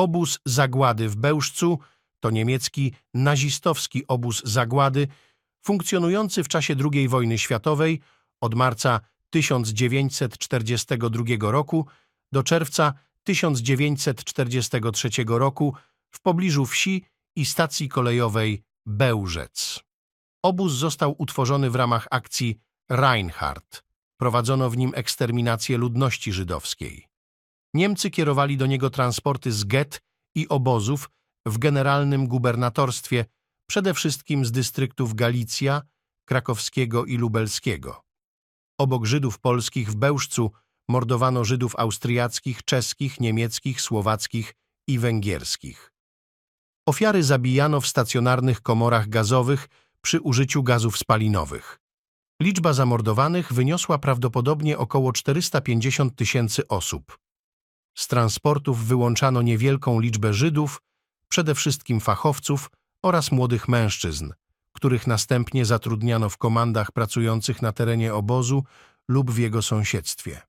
Obóz zagłady w Bełżcu to niemiecki nazistowski obóz zagłady funkcjonujący w czasie II wojny światowej od marca 1942 roku do czerwca 1943 roku w pobliżu wsi i stacji kolejowej Bełżec. Obóz został utworzony w ramach akcji Reinhardt. Prowadzono w nim eksterminację ludności żydowskiej. Niemcy kierowali do niego transporty z get i obozów w generalnym gubernatorstwie, przede wszystkim z dystryktów Galicja, krakowskiego i lubelskiego. Obok Żydów polskich w Bełżcu mordowano Żydów austriackich, czeskich, niemieckich, słowackich i węgierskich. Ofiary zabijano w stacjonarnych komorach gazowych przy użyciu gazów spalinowych. Liczba zamordowanych wyniosła prawdopodobnie około 450 tysięcy osób. Z transportów wyłączano niewielką liczbę Żydów, przede wszystkim fachowców oraz młodych mężczyzn, których następnie zatrudniano w komandach pracujących na terenie obozu lub w jego sąsiedztwie.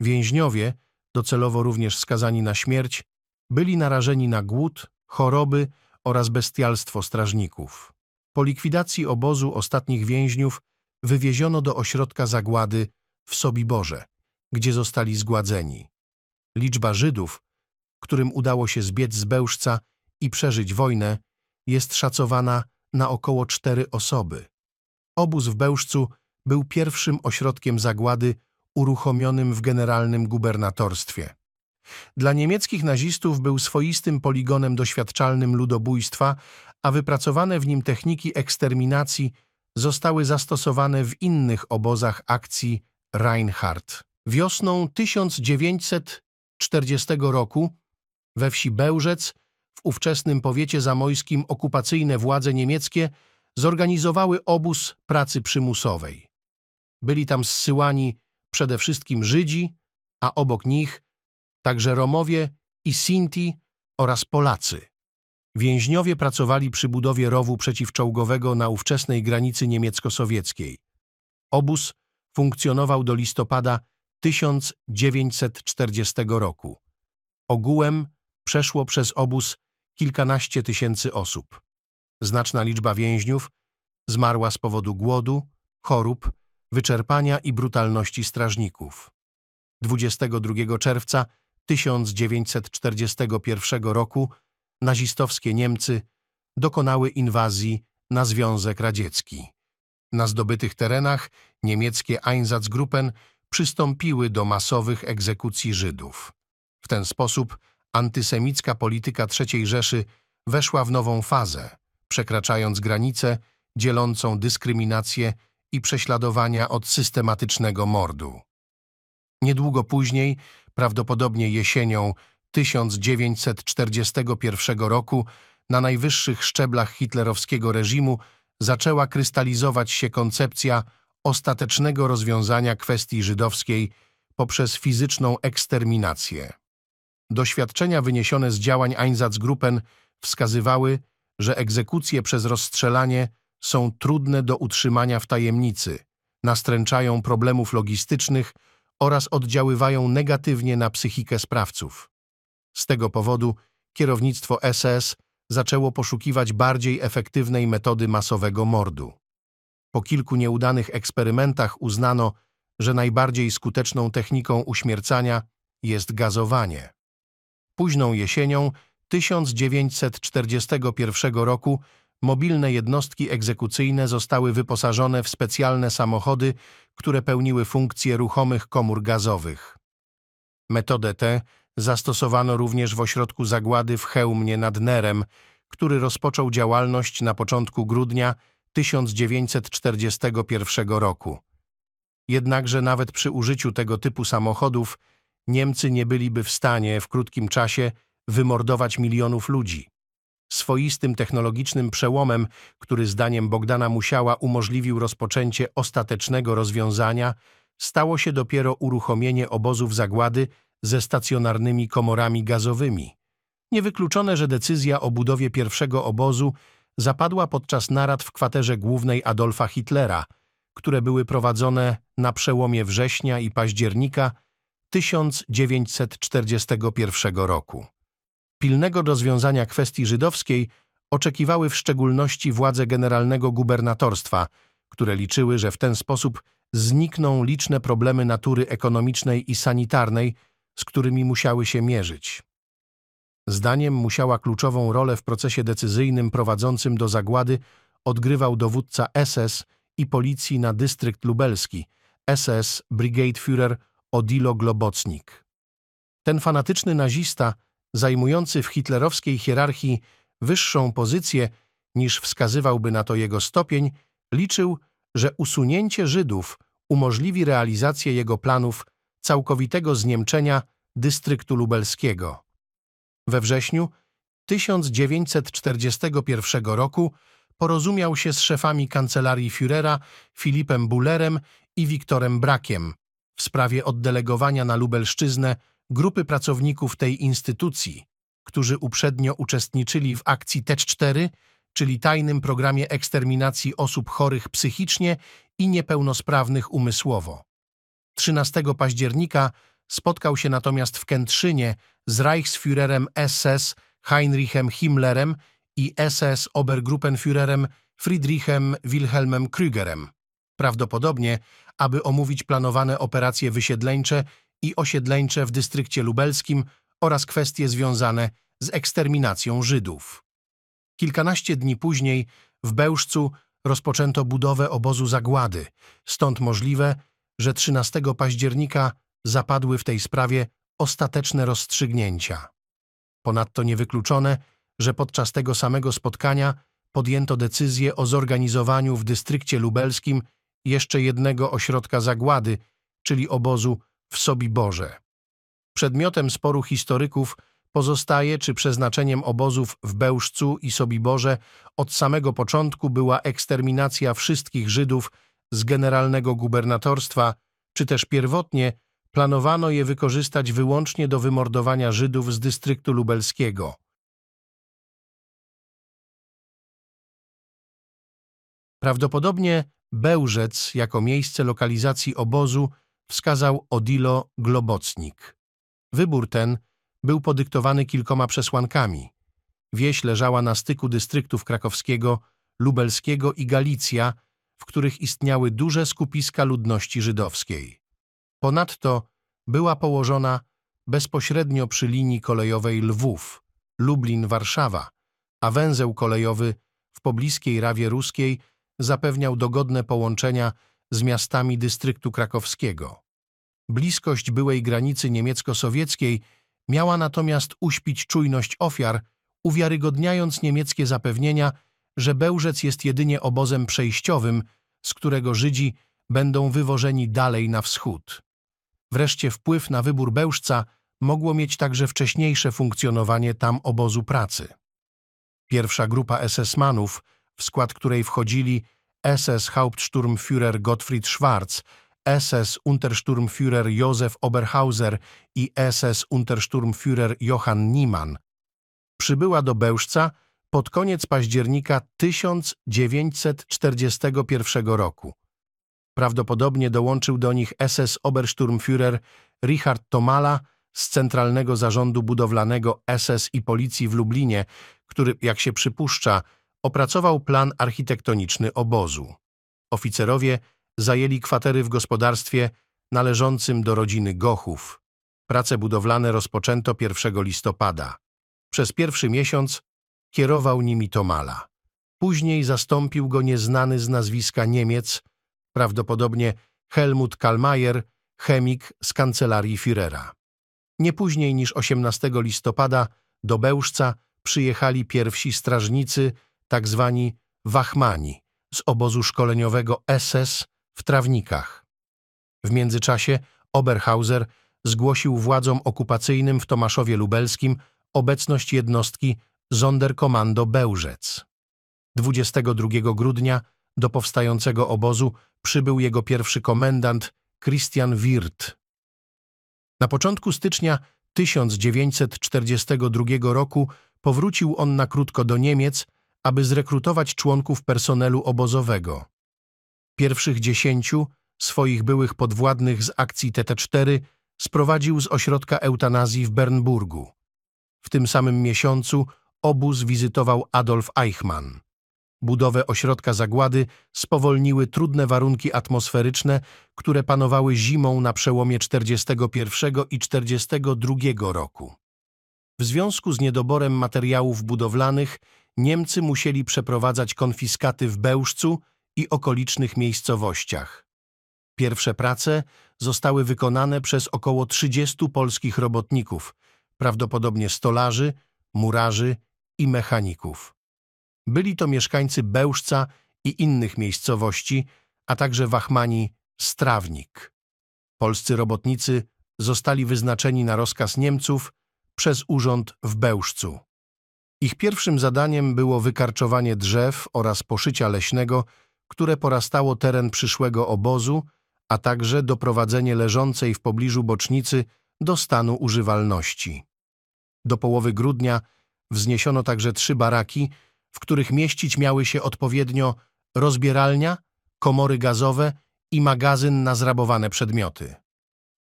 Więźniowie, docelowo również skazani na śmierć, byli narażeni na głód, choroby oraz bestialstwo strażników. Po likwidacji obozu ostatnich więźniów wywieziono do ośrodka zagłady w Sobiborze, gdzie zostali zgładzeni. Liczba Żydów, którym udało się zbiec z Bełżca i przeżyć wojnę, jest szacowana na około cztery osoby. Obóz w Bełżcu był pierwszym ośrodkiem zagłady uruchomionym w generalnym gubernatorstwie. Dla niemieckich nazistów był swoistym poligonem doświadczalnym ludobójstwa, a wypracowane w nim techniki eksterminacji zostały zastosowane w innych obozach akcji Reinhardt. Wiosną 1900 1940 roku we wsi Bełżec w ówczesnym powiecie zamojskim okupacyjne władze niemieckie zorganizowały obóz pracy przymusowej. Byli tam zsyłani przede wszystkim Żydzi, a obok nich także Romowie i Sinti oraz Polacy. Więźniowie pracowali przy budowie rowu przeciwczołgowego na ówczesnej granicy niemiecko-sowieckiej. Obóz funkcjonował do listopada 1940 roku. Ogółem przeszło przez obóz kilkanaście tysięcy osób. Znaczna liczba więźniów zmarła z powodu głodu, chorób, wyczerpania i brutalności strażników. 22 czerwca 1941 roku nazistowskie Niemcy dokonały inwazji na Związek Radziecki. Na zdobytych terenach niemieckie Einsatzgruppen przystąpiły do masowych egzekucji Żydów. W ten sposób antysemicka polityka III Rzeszy weszła w nową fazę, przekraczając granicę dzielącą dyskryminację i prześladowania od systematycznego mordu. Niedługo później, prawdopodobnie jesienią 1941 roku, na najwyższych szczeblach hitlerowskiego reżimu zaczęła krystalizować się koncepcja ostatecznego rozwiązania kwestii żydowskiej poprzez fizyczną eksterminację. Doświadczenia wyniesione z działań Einsatzgruppen wskazywały, że egzekucje przez rozstrzelanie są trudne do utrzymania w tajemnicy, nastręczają problemów logistycznych oraz oddziaływają negatywnie na psychikę sprawców. Z tego powodu kierownictwo SS zaczęło poszukiwać bardziej efektywnej metody masowego mordu. Po kilku nieudanych eksperymentach uznano, że najbardziej skuteczną techniką uśmiercania jest gazowanie. Późną jesienią 1941 roku mobilne jednostki egzekucyjne zostały wyposażone w specjalne samochody, które pełniły funkcje ruchomych komór gazowych. Metodę tę zastosowano również w ośrodku zagłady w Chełmnie nad Nerem, który rozpoczął działalność na początku grudnia 1941 roku. Jednakże nawet przy użyciu tego typu samochodów Niemcy nie byliby w stanie w krótkim czasie wymordować milionów ludzi. Swoistym technologicznym przełomem, który zdaniem Bogdana Musiała umożliwił rozpoczęcie ostatecznego rozwiązania, stało się dopiero uruchomienie obozów zagłady ze stacjonarnymi komorami gazowymi. Niewykluczone, że decyzja o budowie pierwszego obozu zapadła podczas narad w kwaterze głównej Adolfa Hitlera, które były prowadzone na przełomie września i października 1941 roku. Pilnego rozwiązania kwestii żydowskiej oczekiwały w szczególności władze generalnego gubernatorstwa, które liczyły, że w ten sposób znikną liczne problemy natury ekonomicznej i sanitarnej, z którymi musiały się mierzyć zdaniem musiała kluczową rolę w procesie decyzyjnym prowadzącym do zagłady odgrywał dowódca SS i policji na dystrykt lubelski, SS Brigadeführer Odilo Globocnik. Ten fanatyczny nazista, zajmujący w hitlerowskiej hierarchii wyższą pozycję niż wskazywałby na to jego stopień, liczył, że usunięcie Żydów umożliwi realizację jego planów całkowitego zniemczenia dystryktu lubelskiego. We wrześniu 1941 roku porozumiał się z szefami kancelarii Führera Filipem Bullerem i Wiktorem Brakiem w sprawie oddelegowania na Lubelszczyznę grupy pracowników tej instytucji, którzy uprzednio uczestniczyli w akcji e TECZ-4, czyli tajnym programie eksterminacji osób chorych psychicznie i niepełnosprawnych umysłowo. 13 października Spotkał się natomiast w Kętrzynie z Reichsführerem SS Heinrichem Himmlerem i SS Obergruppenführerem Friedrichem Wilhelmem Krügerem, prawdopodobnie aby omówić planowane operacje wysiedleńcze i osiedleńcze w dystrykcie lubelskim oraz kwestie związane z eksterminacją Żydów. Kilkanaście dni później w Bełżcu rozpoczęto budowę obozu zagłady, stąd możliwe, że 13 października zapadły w tej sprawie ostateczne rozstrzygnięcia. Ponadto niewykluczone, że podczas tego samego spotkania podjęto decyzję o zorganizowaniu w dystrykcie lubelskim jeszcze jednego ośrodka zagłady, czyli obozu w Sobiborze. Przedmiotem sporu historyków pozostaje, czy przeznaczeniem obozów w Bełżcu i Sobiborze od samego początku była eksterminacja wszystkich Żydów z generalnego gubernatorstwa, czy też pierwotnie Planowano je wykorzystać wyłącznie do wymordowania Żydów z dystryktu lubelskiego. Prawdopodobnie Bełżec jako miejsce lokalizacji obozu wskazał Odilo Globocnik. Wybór ten był podyktowany kilkoma przesłankami. Wieś leżała na styku dystryktów krakowskiego, lubelskiego i Galicja, w których istniały duże skupiska ludności żydowskiej. Ponadto była położona bezpośrednio przy linii kolejowej Lwów, Lublin-Warszawa, a węzeł kolejowy w pobliskiej Rawie Ruskiej zapewniał dogodne połączenia z miastami dystryktu krakowskiego. Bliskość byłej granicy niemiecko-sowieckiej miała natomiast uśpić czujność ofiar, uwiarygodniając niemieckie zapewnienia, że Bełżec jest jedynie obozem przejściowym, z którego Żydzi będą wywożeni dalej na wschód. Wreszcie wpływ na wybór Bełżca mogło mieć także wcześniejsze funkcjonowanie tam obozu pracy. Pierwsza grupa SS-manów, w skład której wchodzili SS Hauptsturmführer Gottfried Schwarz, SS Untersturmführer Józef Oberhauser i SS Untersturmführer Johann Niemann, przybyła do Bełżca pod koniec października 1941 roku. Prawdopodobnie dołączył do nich SS-Obersturmführer Richard Tomala z Centralnego Zarządu Budowlanego SS i Policji w Lublinie, który, jak się przypuszcza, opracował plan architektoniczny obozu. Oficerowie zajęli kwatery w gospodarstwie należącym do rodziny Gochów. Prace budowlane rozpoczęto 1 listopada. Przez pierwszy miesiąc kierował nimi Tomala. Później zastąpił go nieznany z nazwiska Niemiec, prawdopodobnie Helmut Kalmajer, chemik z kancelarii Firera. Nie później niż 18 listopada do Bełżca przyjechali pierwsi strażnicy, tak zwani Wachmani, z obozu szkoleniowego SS w Trawnikach. W międzyczasie Oberhauser zgłosił władzom okupacyjnym w Tomaszowie Lubelskim obecność jednostki Sonderkommando Bełżec. 22 grudnia do powstającego obozu przybył jego pierwszy komendant Christian Wirth. Na początku stycznia 1942 roku powrócił on na krótko do Niemiec, aby zrekrutować członków personelu obozowego. Pierwszych dziesięciu, swoich byłych podwładnych z akcji TT4, sprowadził z ośrodka eutanazji w Bernburgu. W tym samym miesiącu obóz wizytował Adolf Eichmann budowę ośrodka zagłady spowolniły trudne warunki atmosferyczne, które panowały zimą na przełomie 41 i 42 roku. W związku z niedoborem materiałów budowlanych Niemcy musieli przeprowadzać konfiskaty w Bełżcu i okolicznych miejscowościach. Pierwsze prace zostały wykonane przez około 30 polskich robotników, prawdopodobnie stolarzy, murarzy i mechaników. Byli to mieszkańcy Bełżca i innych miejscowości, a także wachmani Strawnik. Polscy robotnicy zostali wyznaczeni na rozkaz Niemców przez urząd w Bełżcu. Ich pierwszym zadaniem było wykarczowanie drzew oraz poszycia leśnego, które porastało teren przyszłego obozu, a także doprowadzenie leżącej w pobliżu bocznicy do stanu używalności. Do połowy grudnia wzniesiono także trzy baraki, w których mieścić miały się odpowiednio rozbieralnia, komory gazowe i magazyn na zrabowane przedmioty.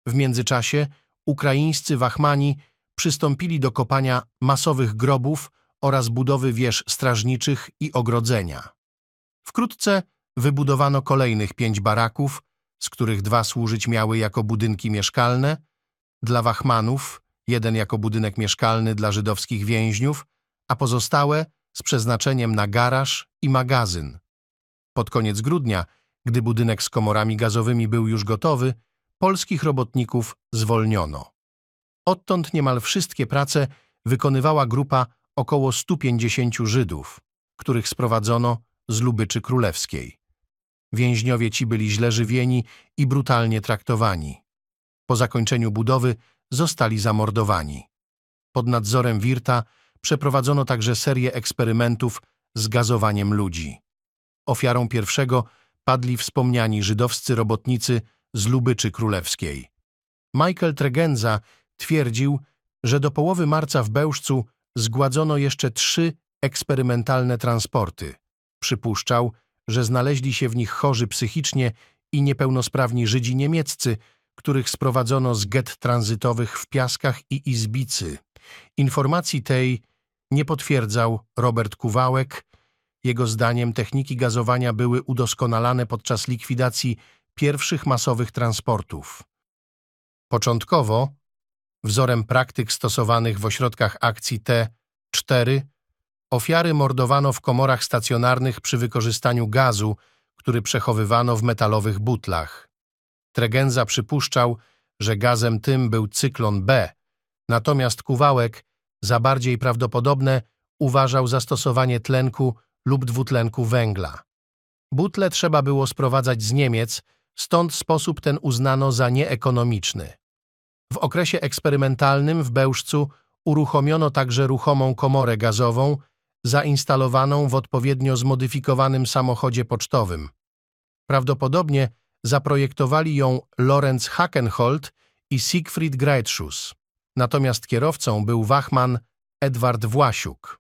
W międzyczasie ukraińscy wachmani przystąpili do kopania masowych grobów oraz budowy wież strażniczych i ogrodzenia. Wkrótce wybudowano kolejnych pięć baraków, z których dwa służyć miały jako budynki mieszkalne, dla wachmanów, jeden jako budynek mieszkalny dla żydowskich więźniów, a pozostałe z przeznaczeniem na garaż i magazyn. Pod koniec grudnia, gdy budynek z komorami gazowymi był już gotowy, polskich robotników zwolniono. Odtąd niemal wszystkie prace wykonywała grupa około 150 Żydów, których sprowadzono z Lubyczy Królewskiej. Więźniowie ci byli źle żywieni i brutalnie traktowani. Po zakończeniu budowy zostali zamordowani. Pod nadzorem Wirta przeprowadzono także serię eksperymentów z gazowaniem ludzi. Ofiarą pierwszego padli wspomniani żydowscy robotnicy z Lubyczy Królewskiej. Michael Tregenza twierdził, że do połowy marca w Bełżcu zgładzono jeszcze trzy eksperymentalne transporty. Przypuszczał, że znaleźli się w nich chorzy psychicznie i niepełnosprawni Żydzi niemieccy, których sprowadzono z get tranzytowych w Piaskach i Izbicy. Informacji tej nie potwierdzał Robert Kuwałek. Jego zdaniem techniki gazowania były udoskonalane podczas likwidacji pierwszych masowych transportów. Początkowo, wzorem praktyk stosowanych w ośrodkach akcji T4, ofiary mordowano w komorach stacjonarnych przy wykorzystaniu gazu, który przechowywano w metalowych butlach. Tregenza przypuszczał, że gazem tym był cyklon B, natomiast Kuwałek za bardziej prawdopodobne uważał zastosowanie tlenku lub dwutlenku węgla. Butle trzeba było sprowadzać z Niemiec, stąd sposób ten uznano za nieekonomiczny. W okresie eksperymentalnym w Bełżcu uruchomiono także ruchomą komorę gazową, zainstalowaną w odpowiednio zmodyfikowanym samochodzie pocztowym. Prawdopodobnie zaprojektowali ją Lorenz Hakenholt i Siegfried Greitschuss natomiast kierowcą był wachman Edward Własiuk.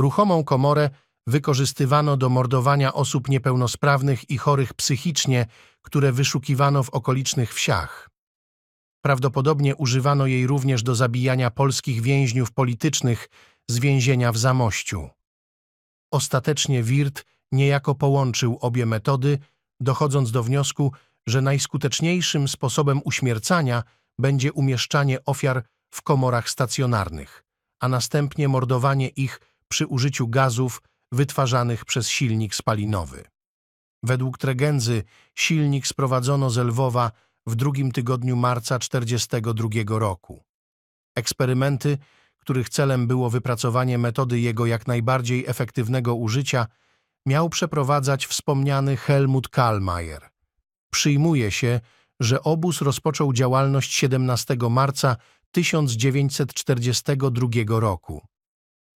Ruchomą komorę wykorzystywano do mordowania osób niepełnosprawnych i chorych psychicznie, które wyszukiwano w okolicznych wsiach. Prawdopodobnie używano jej również do zabijania polskich więźniów politycznych z więzienia w Zamościu. Ostatecznie Wirt niejako połączył obie metody, dochodząc do wniosku, że najskuteczniejszym sposobem uśmiercania będzie umieszczanie ofiar w komorach stacjonarnych, a następnie mordowanie ich przy użyciu gazów wytwarzanych przez silnik spalinowy. Według tregenzy silnik sprowadzono z Lwowa w drugim tygodniu marca 1942 roku. Eksperymenty, których celem było wypracowanie metody jego jak najbardziej efektywnego użycia, miał przeprowadzać wspomniany Helmut Kalmayer. Przyjmuje się, że obóz rozpoczął działalność 17 marca 1942 roku.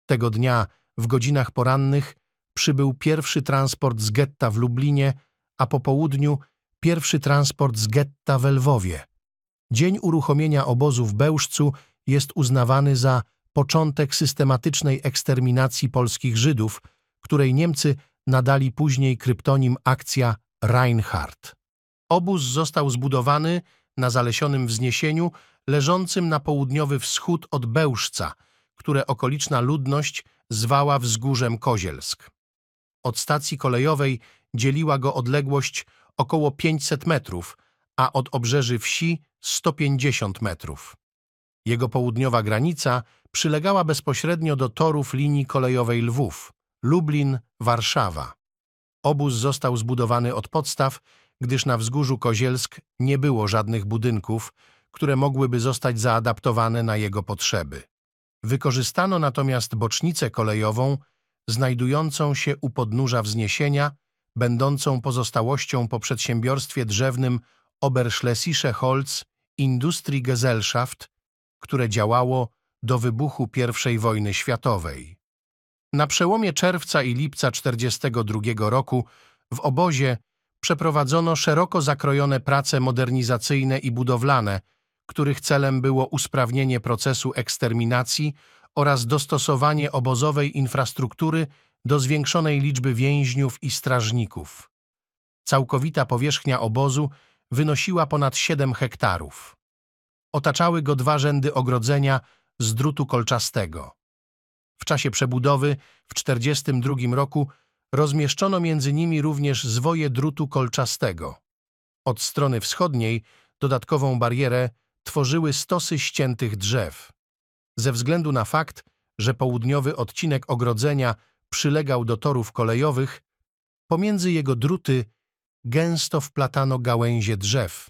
Tego dnia w godzinach porannych przybył pierwszy transport z getta w Lublinie, a po południu pierwszy transport z getta w Lwowie. Dzień uruchomienia obozu w Bełżcu jest uznawany za początek systematycznej eksterminacji polskich Żydów, której Niemcy nadali później kryptonim akcja Reinhardt. Obóz został zbudowany na zalesionym wzniesieniu leżącym na południowy wschód od Bełżca, które okoliczna ludność zwała wzgórzem Kozielsk. Od stacji kolejowej dzieliła go odległość około 500 metrów, a od obrzeży wsi 150 metrów. Jego południowa granica przylegała bezpośrednio do torów linii kolejowej Lwów, Lublin, Warszawa. Obóz został zbudowany od podstaw gdyż na wzgórzu Kozielsk nie było żadnych budynków, które mogłyby zostać zaadaptowane na jego potrzeby. Wykorzystano natomiast bocznicę kolejową, znajdującą się u podnóża wzniesienia, będącą pozostałością po przedsiębiorstwie drzewnym Oberschlesische Holz Industrie Gesellschaft, które działało do wybuchu I wojny światowej. Na przełomie czerwca i lipca 1942 roku w obozie przeprowadzono szeroko zakrojone prace modernizacyjne i budowlane, których celem było usprawnienie procesu eksterminacji oraz dostosowanie obozowej infrastruktury do zwiększonej liczby więźniów i strażników. Całkowita powierzchnia obozu wynosiła ponad 7 hektarów. Otaczały go dwa rzędy ogrodzenia z drutu kolczastego. W czasie przebudowy w 1942 roku Rozmieszczono między nimi również zwoje drutu kolczastego. Od strony wschodniej dodatkową barierę tworzyły stosy ściętych drzew. Ze względu na fakt, że południowy odcinek ogrodzenia przylegał do torów kolejowych, pomiędzy jego druty gęsto wplatano gałęzie drzew,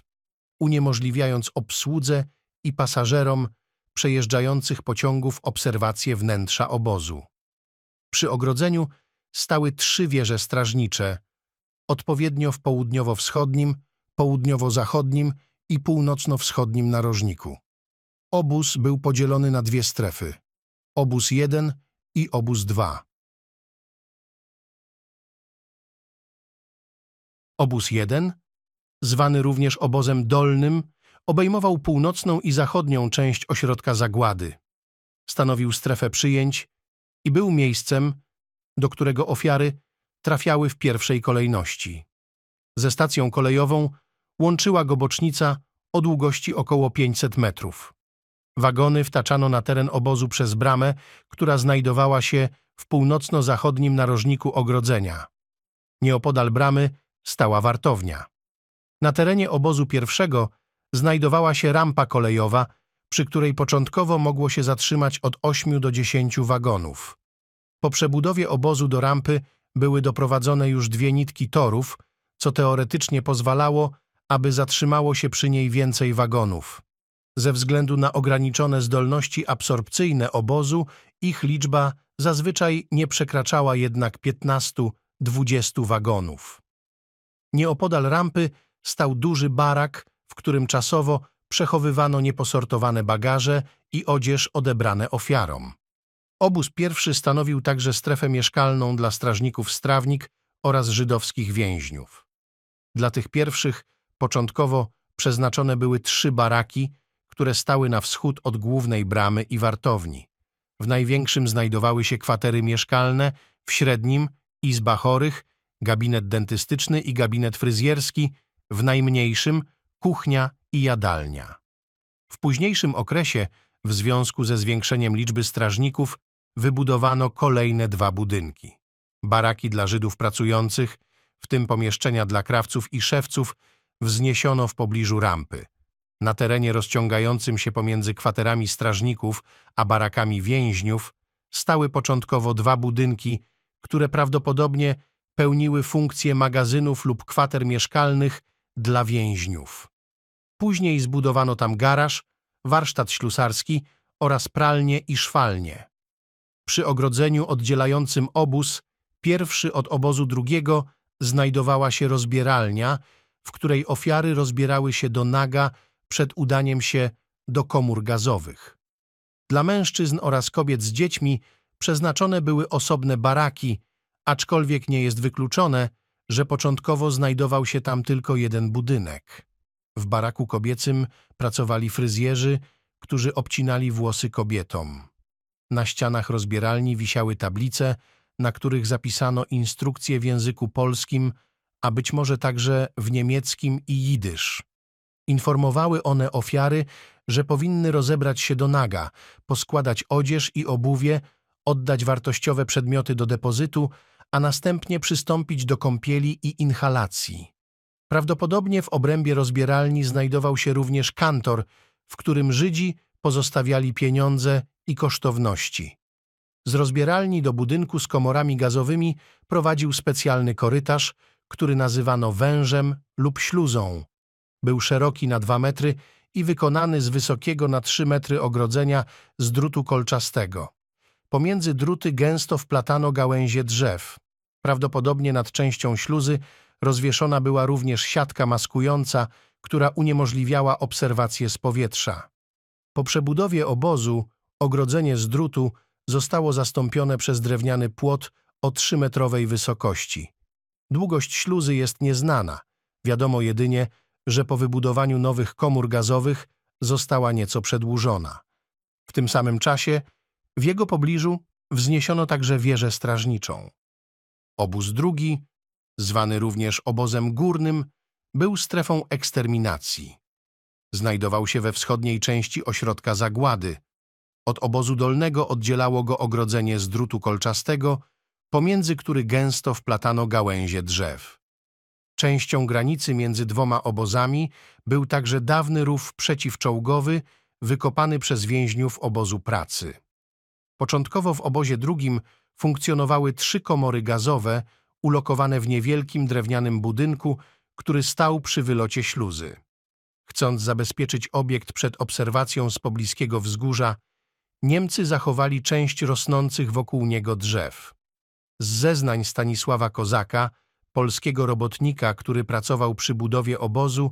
uniemożliwiając obsłudze i pasażerom przejeżdżających pociągów obserwację wnętrza obozu. Przy ogrodzeniu stały trzy wieże strażnicze, odpowiednio w południowo-wschodnim, południowo-zachodnim i północno-wschodnim narożniku. Obóz był podzielony na dwie strefy. Obóz 1 i obóz 2. Obóz 1, zwany również obozem dolnym, obejmował północną i zachodnią część ośrodka zagłady. Stanowił strefę przyjęć i był miejscem, do którego ofiary trafiały w pierwszej kolejności. Ze stacją kolejową łączyła go bocznica o długości około 500 metrów. Wagony wtaczano na teren obozu przez bramę, która znajdowała się w północno-zachodnim narożniku ogrodzenia. Nieopodal bramy stała wartownia. Na terenie obozu pierwszego znajdowała się rampa kolejowa, przy której początkowo mogło się zatrzymać od 8 do 10 wagonów. Po przebudowie obozu do rampy były doprowadzone już dwie nitki torów, co teoretycznie pozwalało, aby zatrzymało się przy niej więcej wagonów. Ze względu na ograniczone zdolności absorpcyjne obozu, ich liczba zazwyczaj nie przekraczała jednak 15-20 wagonów. Nieopodal rampy stał duży barak, w którym czasowo przechowywano nieposortowane bagaże i odzież odebrane ofiarom. Obóz pierwszy stanowił także strefę mieszkalną dla strażników strawnik oraz żydowskich więźniów. Dla tych pierwszych początkowo przeznaczone były trzy baraki, które stały na wschód od głównej bramy i wartowni. W największym znajdowały się kwatery mieszkalne, w średnim izba chorych, gabinet dentystyczny i gabinet fryzjerski, w najmniejszym kuchnia i jadalnia. W późniejszym okresie, w związku ze zwiększeniem liczby strażników, wybudowano kolejne dwa budynki. Baraki dla Żydów pracujących, w tym pomieszczenia dla krawców i szewców, wzniesiono w pobliżu rampy. Na terenie rozciągającym się pomiędzy kwaterami strażników a barakami więźniów stały początkowo dwa budynki, które prawdopodobnie pełniły funkcje magazynów lub kwater mieszkalnych dla więźniów. Później zbudowano tam garaż, warsztat ślusarski oraz pralnie i szwalnie. Przy ogrodzeniu oddzielającym obóz, pierwszy od obozu drugiego, znajdowała się rozbieralnia, w której ofiary rozbierały się do naga przed udaniem się do komór gazowych. Dla mężczyzn oraz kobiet z dziećmi przeznaczone były osobne baraki, aczkolwiek nie jest wykluczone, że początkowo znajdował się tam tylko jeden budynek. W baraku kobiecym pracowali fryzjerzy, którzy obcinali włosy kobietom. Na ścianach rozbieralni wisiały tablice, na których zapisano instrukcje w języku polskim, a być może także w niemieckim i jidysz. Informowały one ofiary, że powinny rozebrać się do naga, poskładać odzież i obuwie, oddać wartościowe przedmioty do depozytu, a następnie przystąpić do kąpieli i inhalacji. Prawdopodobnie w obrębie rozbieralni znajdował się również kantor, w którym Żydzi pozostawiali pieniądze i kosztowności. Z rozbieralni do budynku z komorami gazowymi prowadził specjalny korytarz, który nazywano wężem lub śluzą. Był szeroki na dwa metry i wykonany z wysokiego na trzy metry ogrodzenia z drutu kolczastego. Pomiędzy druty gęsto wplatano gałęzie drzew. Prawdopodobnie nad częścią śluzy rozwieszona była również siatka maskująca, która uniemożliwiała obserwację z powietrza. Po przebudowie obozu Ogrodzenie z drutu zostało zastąpione przez drewniany płot o 3-metrowej wysokości. Długość śluzy jest nieznana. Wiadomo jedynie, że po wybudowaniu nowych komór gazowych została nieco przedłużona. W tym samym czasie w jego pobliżu wzniesiono także wieżę strażniczą. Obóz drugi, zwany również obozem górnym, był strefą eksterminacji. Znajdował się we wschodniej części ośrodka zagłady – od obozu dolnego oddzielało go ogrodzenie z drutu kolczastego, pomiędzy który gęsto wplatano gałęzie drzew. Częścią granicy między dwoma obozami był także dawny rów przeciwczołgowy, wykopany przez więźniów obozu pracy. Początkowo w obozie drugim funkcjonowały trzy komory gazowe, ulokowane w niewielkim drewnianym budynku, który stał przy wylocie śluzy. Chcąc zabezpieczyć obiekt przed obserwacją z pobliskiego wzgórza, Niemcy zachowali część rosnących wokół niego drzew. Z zeznań Stanisława Kozaka, polskiego robotnika, który pracował przy budowie obozu,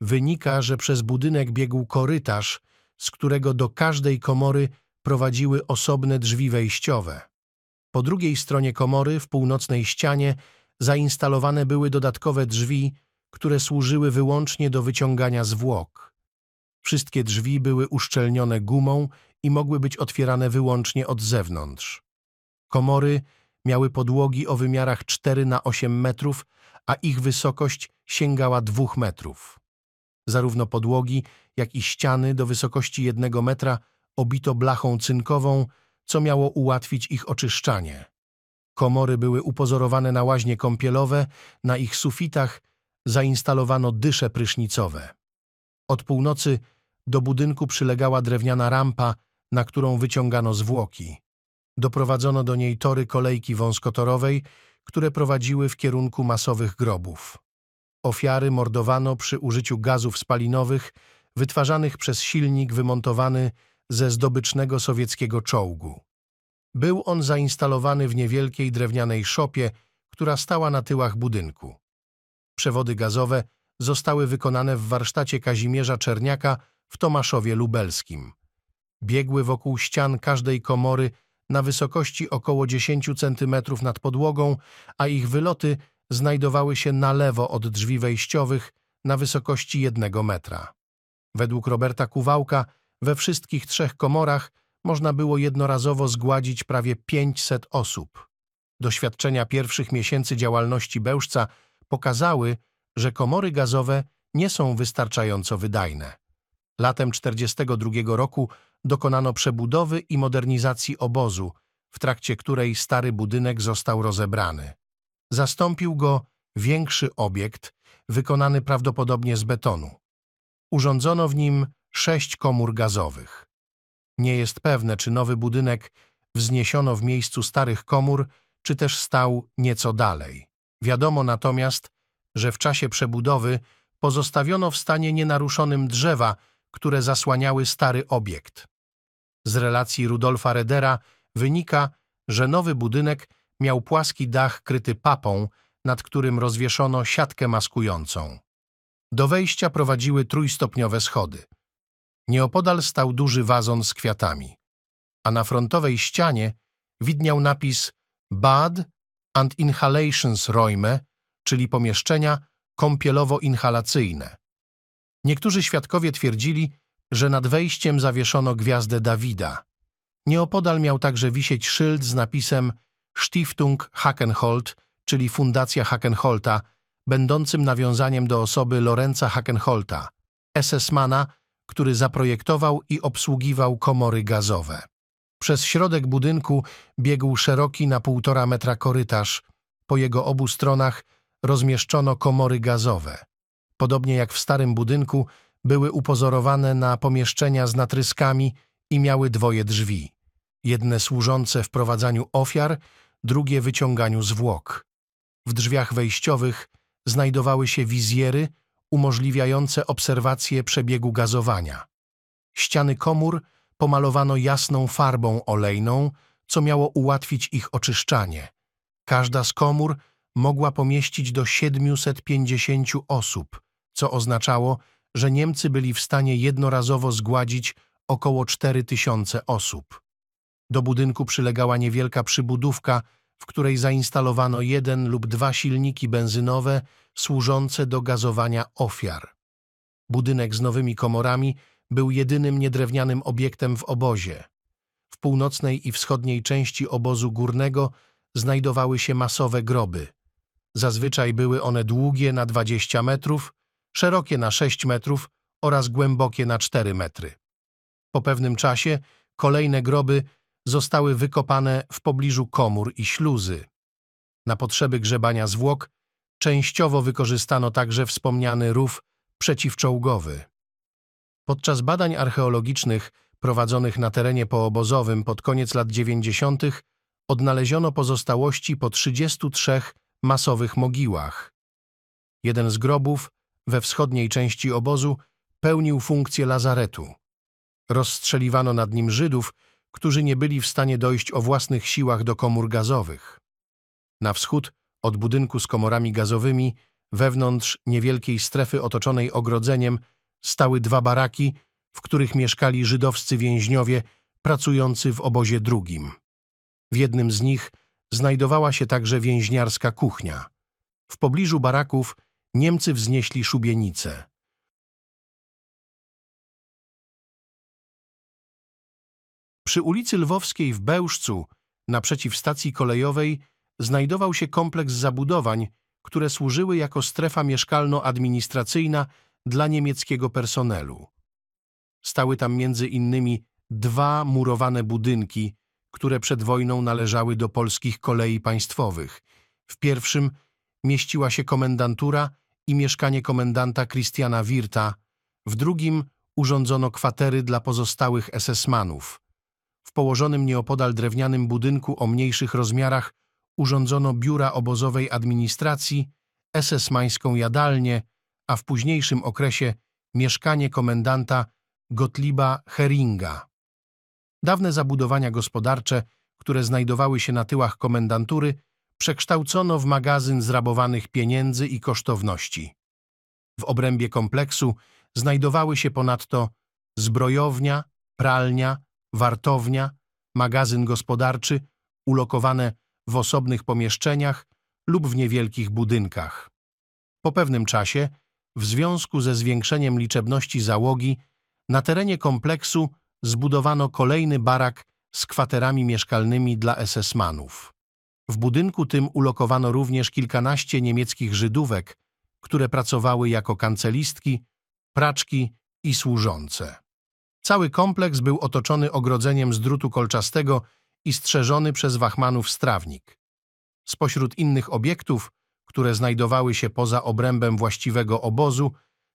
wynika, że przez budynek biegł korytarz, z którego do każdej komory prowadziły osobne drzwi wejściowe. Po drugiej stronie komory, w północnej ścianie, zainstalowane były dodatkowe drzwi, które służyły wyłącznie do wyciągania zwłok. Wszystkie drzwi były uszczelnione gumą i mogły być otwierane wyłącznie od zewnątrz. Komory miały podłogi o wymiarach 4 na 8 metrów, a ich wysokość sięgała 2 metrów. Zarówno podłogi, jak i ściany do wysokości 1 metra obito blachą cynkową, co miało ułatwić ich oczyszczanie. Komory były upozorowane na łaźnie kąpielowe, na ich sufitach zainstalowano dysze prysznicowe. Od północy do budynku przylegała drewniana rampa, na którą wyciągano zwłoki. Doprowadzono do niej tory kolejki wąskotorowej, które prowadziły w kierunku masowych grobów. Ofiary mordowano przy użyciu gazów spalinowych wytwarzanych przez silnik wymontowany ze zdobycznego sowieckiego czołgu. Był on zainstalowany w niewielkiej drewnianej szopie, która stała na tyłach budynku. Przewody gazowe zostały wykonane w warsztacie Kazimierza Czerniaka w Tomaszowie Lubelskim biegły wokół ścian każdej komory na wysokości około 10 cm nad podłogą, a ich wyloty znajdowały się na lewo od drzwi wejściowych na wysokości jednego metra. Według Roberta Kuwałka we wszystkich trzech komorach można było jednorazowo zgładzić prawie 500 osób. Doświadczenia pierwszych miesięcy działalności Bełżca pokazały, że komory gazowe nie są wystarczająco wydajne. Latem 1942 roku dokonano przebudowy i modernizacji obozu, w trakcie której stary budynek został rozebrany. Zastąpił go większy obiekt, wykonany prawdopodobnie z betonu. Urządzono w nim sześć komór gazowych. Nie jest pewne, czy nowy budynek wzniesiono w miejscu starych komór, czy też stał nieco dalej. Wiadomo natomiast, że w czasie przebudowy pozostawiono w stanie nienaruszonym drzewa, które zasłaniały stary obiekt. Z relacji Rudolfa Redera wynika, że nowy budynek miał płaski dach kryty papą, nad którym rozwieszono siatkę maskującą. Do wejścia prowadziły trójstopniowe schody. Nieopodal stał duży wazon z kwiatami, a na frontowej ścianie widniał napis Bad and Inhalations Royme, czyli pomieszczenia kąpielowo-inhalacyjne. Niektórzy świadkowie twierdzili, że nad wejściem zawieszono gwiazdę Dawida. Nieopodal miał także wisieć szyld z napisem Stiftung Hakenholt, czyli Fundacja Hackenholta, będącym nawiązaniem do osoby Lorenza Hackenholta, SS-mana, który zaprojektował i obsługiwał komory gazowe. Przez środek budynku biegł szeroki na półtora metra korytarz. Po jego obu stronach rozmieszczono komory gazowe. Podobnie jak w starym budynku, były upozorowane na pomieszczenia z natryskami i miały dwoje drzwi. Jedne służące wprowadzaniu ofiar, drugie wyciąganiu zwłok. W drzwiach wejściowych znajdowały się wizjery umożliwiające obserwację przebiegu gazowania. Ściany komór pomalowano jasną farbą olejną, co miało ułatwić ich oczyszczanie. Każda z komór mogła pomieścić do 750 osób, co oznaczało, że Niemcy byli w stanie jednorazowo zgładzić około tysiące osób. Do budynku przylegała niewielka przybudówka, w której zainstalowano jeden lub dwa silniki benzynowe służące do gazowania ofiar. Budynek z nowymi komorami był jedynym niedrewnianym obiektem w obozie. W północnej i wschodniej części obozu górnego znajdowały się masowe groby. Zazwyczaj były one długie na 20 metrów, szerokie na 6 metrów oraz głębokie na 4 metry. Po pewnym czasie kolejne groby zostały wykopane w pobliżu komór i śluzy. Na potrzeby grzebania zwłok częściowo wykorzystano także wspomniany rów przeciwczołgowy. Podczas badań archeologicznych prowadzonych na terenie poobozowym pod koniec lat 90. odnaleziono pozostałości po 33 masowych mogiłach. Jeden z grobów we wschodniej części obozu pełnił funkcję lazaretu. Rozstrzeliwano nad nim Żydów, którzy nie byli w stanie dojść o własnych siłach do komór gazowych. Na wschód, od budynku z komorami gazowymi, wewnątrz niewielkiej strefy otoczonej ogrodzeniem, stały dwa baraki, w których mieszkali żydowscy więźniowie pracujący w obozie drugim. W jednym z nich znajdowała się także więźniarska kuchnia. W pobliżu baraków Niemcy wznieśli szubienicę. Przy ulicy Lwowskiej w Bełżcu, naprzeciw stacji kolejowej, znajdował się kompleks zabudowań, które służyły jako strefa mieszkalno-administracyjna dla niemieckiego personelu. Stały tam między innymi dwa murowane budynki, które przed wojną należały do polskich kolei państwowych. W pierwszym mieściła się komendantura, i mieszkanie komendanta Christiana Wirta, w drugim urządzono kwatery dla pozostałych SS-manów. W położonym nieopodal drewnianym budynku o mniejszych rozmiarach urządzono biura obozowej administracji, SS-mańską jadalnię, a w późniejszym okresie mieszkanie komendanta Gottlieba Heringa. Dawne zabudowania gospodarcze, które znajdowały się na tyłach komendantury, przekształcono w magazyn zrabowanych pieniędzy i kosztowności. W obrębie kompleksu znajdowały się ponadto zbrojownia, pralnia, wartownia, magazyn gospodarczy ulokowane w osobnych pomieszczeniach lub w niewielkich budynkach. Po pewnym czasie, w związku ze zwiększeniem liczebności załogi, na terenie kompleksu zbudowano kolejny barak z kwaterami mieszkalnymi dla SS-manów. W budynku tym ulokowano również kilkanaście niemieckich Żydówek, które pracowały jako kancelistki, praczki i służące. Cały kompleks był otoczony ogrodzeniem z drutu kolczastego i strzeżony przez wachmanów strawnik. Spośród innych obiektów, które znajdowały się poza obrębem właściwego obozu,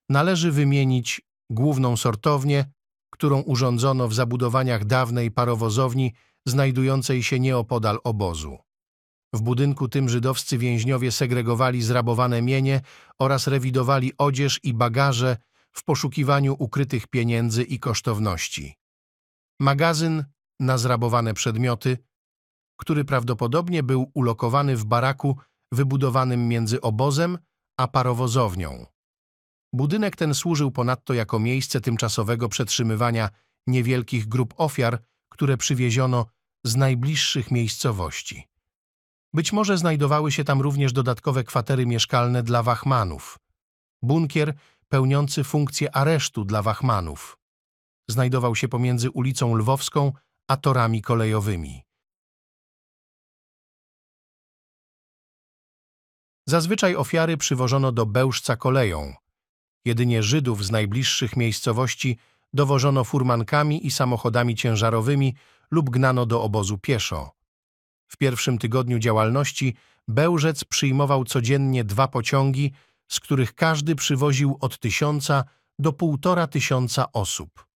należy wymienić główną sortownię, którą urządzono w zabudowaniach dawnej parowozowni znajdującej się nieopodal obozu. W budynku tym żydowscy więźniowie segregowali zrabowane mienie oraz rewidowali odzież i bagaże w poszukiwaniu ukrytych pieniędzy i kosztowności. Magazyn na zrabowane przedmioty, który prawdopodobnie był ulokowany w baraku wybudowanym między obozem a parowozownią. Budynek ten służył ponadto jako miejsce tymczasowego przetrzymywania niewielkich grup ofiar, które przywieziono z najbliższych miejscowości. Być może znajdowały się tam również dodatkowe kwatery mieszkalne dla wachmanów. Bunkier pełniący funkcję aresztu dla wachmanów. Znajdował się pomiędzy ulicą Lwowską a torami kolejowymi. Zazwyczaj ofiary przywożono do Bełżca koleją. Jedynie Żydów z najbliższych miejscowości dowożono furmankami i samochodami ciężarowymi lub gnano do obozu pieszo. W pierwszym tygodniu działalności Bełżec przyjmował codziennie dwa pociągi, z których każdy przywoził od tysiąca do półtora tysiąca osób.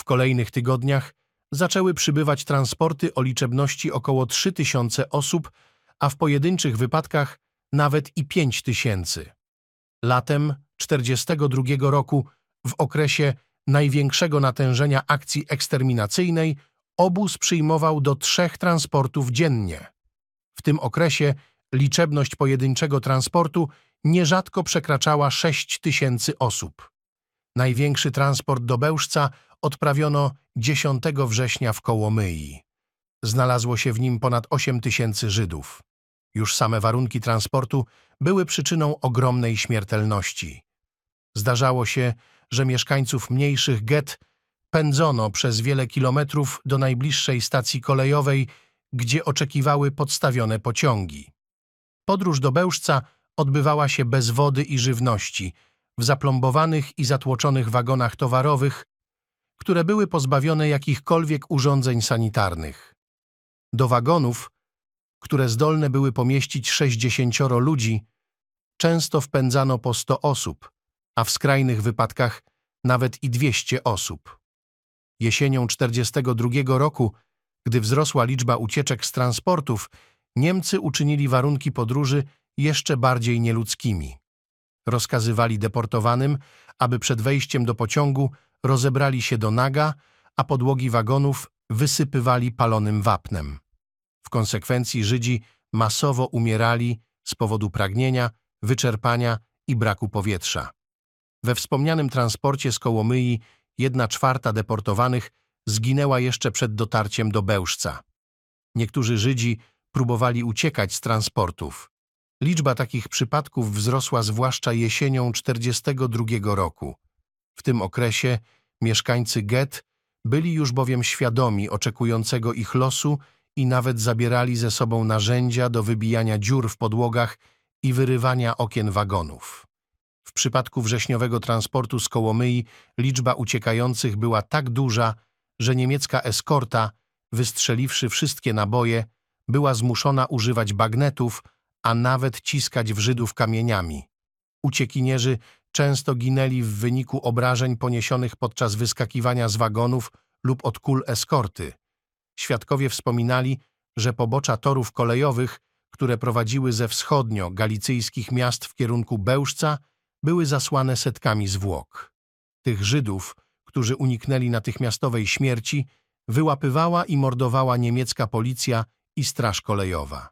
W kolejnych tygodniach zaczęły przybywać transporty o liczebności około tysiące osób, a w pojedynczych wypadkach nawet i tysięcy. Latem 1942 roku, w okresie największego natężenia akcji eksterminacyjnej, obóz przyjmował do trzech transportów dziennie. W tym okresie liczebność pojedynczego transportu nierzadko przekraczała 6 tysięcy osób. Największy transport do Bełżca odprawiono 10 września w Kołomyi. Znalazło się w nim ponad 8 tysięcy Żydów. Już same warunki transportu były przyczyną ogromnej śmiertelności. Zdarzało się, że mieszkańców mniejszych gett Pędzono przez wiele kilometrów do najbliższej stacji kolejowej, gdzie oczekiwały podstawione pociągi. Podróż do Bełżca odbywała się bez wody i żywności, w zaplombowanych i zatłoczonych wagonach towarowych, które były pozbawione jakichkolwiek urządzeń sanitarnych. Do wagonów, które zdolne były pomieścić 60 ludzi, często wpędzano po 100 osób, a w skrajnych wypadkach nawet i 200 osób. Jesienią 1942 roku, gdy wzrosła liczba ucieczek z transportów, Niemcy uczynili warunki podróży jeszcze bardziej nieludzkimi. Rozkazywali deportowanym, aby przed wejściem do pociągu rozebrali się do naga, a podłogi wagonów wysypywali palonym wapnem. W konsekwencji Żydzi masowo umierali z powodu pragnienia, wyczerpania i braku powietrza. We wspomnianym transporcie z Kołomyi jedna czwarta deportowanych zginęła jeszcze przed dotarciem do Bełżca. Niektórzy Żydzi próbowali uciekać z transportów. Liczba takich przypadków wzrosła zwłaszcza jesienią 1942 roku. W tym okresie mieszkańcy Get byli już bowiem świadomi oczekującego ich losu i nawet zabierali ze sobą narzędzia do wybijania dziur w podłogach i wyrywania okien wagonów. W przypadku wrześniowego transportu z Kołomyi liczba uciekających była tak duża, że niemiecka eskorta, wystrzeliwszy wszystkie naboje, była zmuszona używać bagnetów, a nawet ciskać w Żydów kamieniami. Uciekinierzy często ginęli w wyniku obrażeń poniesionych podczas wyskakiwania z wagonów lub od kul eskorty. Świadkowie wspominali, że pobocza torów kolejowych, które prowadziły ze wschodnio-galicyjskich miast w kierunku Bełżca, były zasłane setkami zwłok. Tych Żydów, którzy uniknęli natychmiastowej śmierci, wyłapywała i mordowała niemiecka policja i straż kolejowa.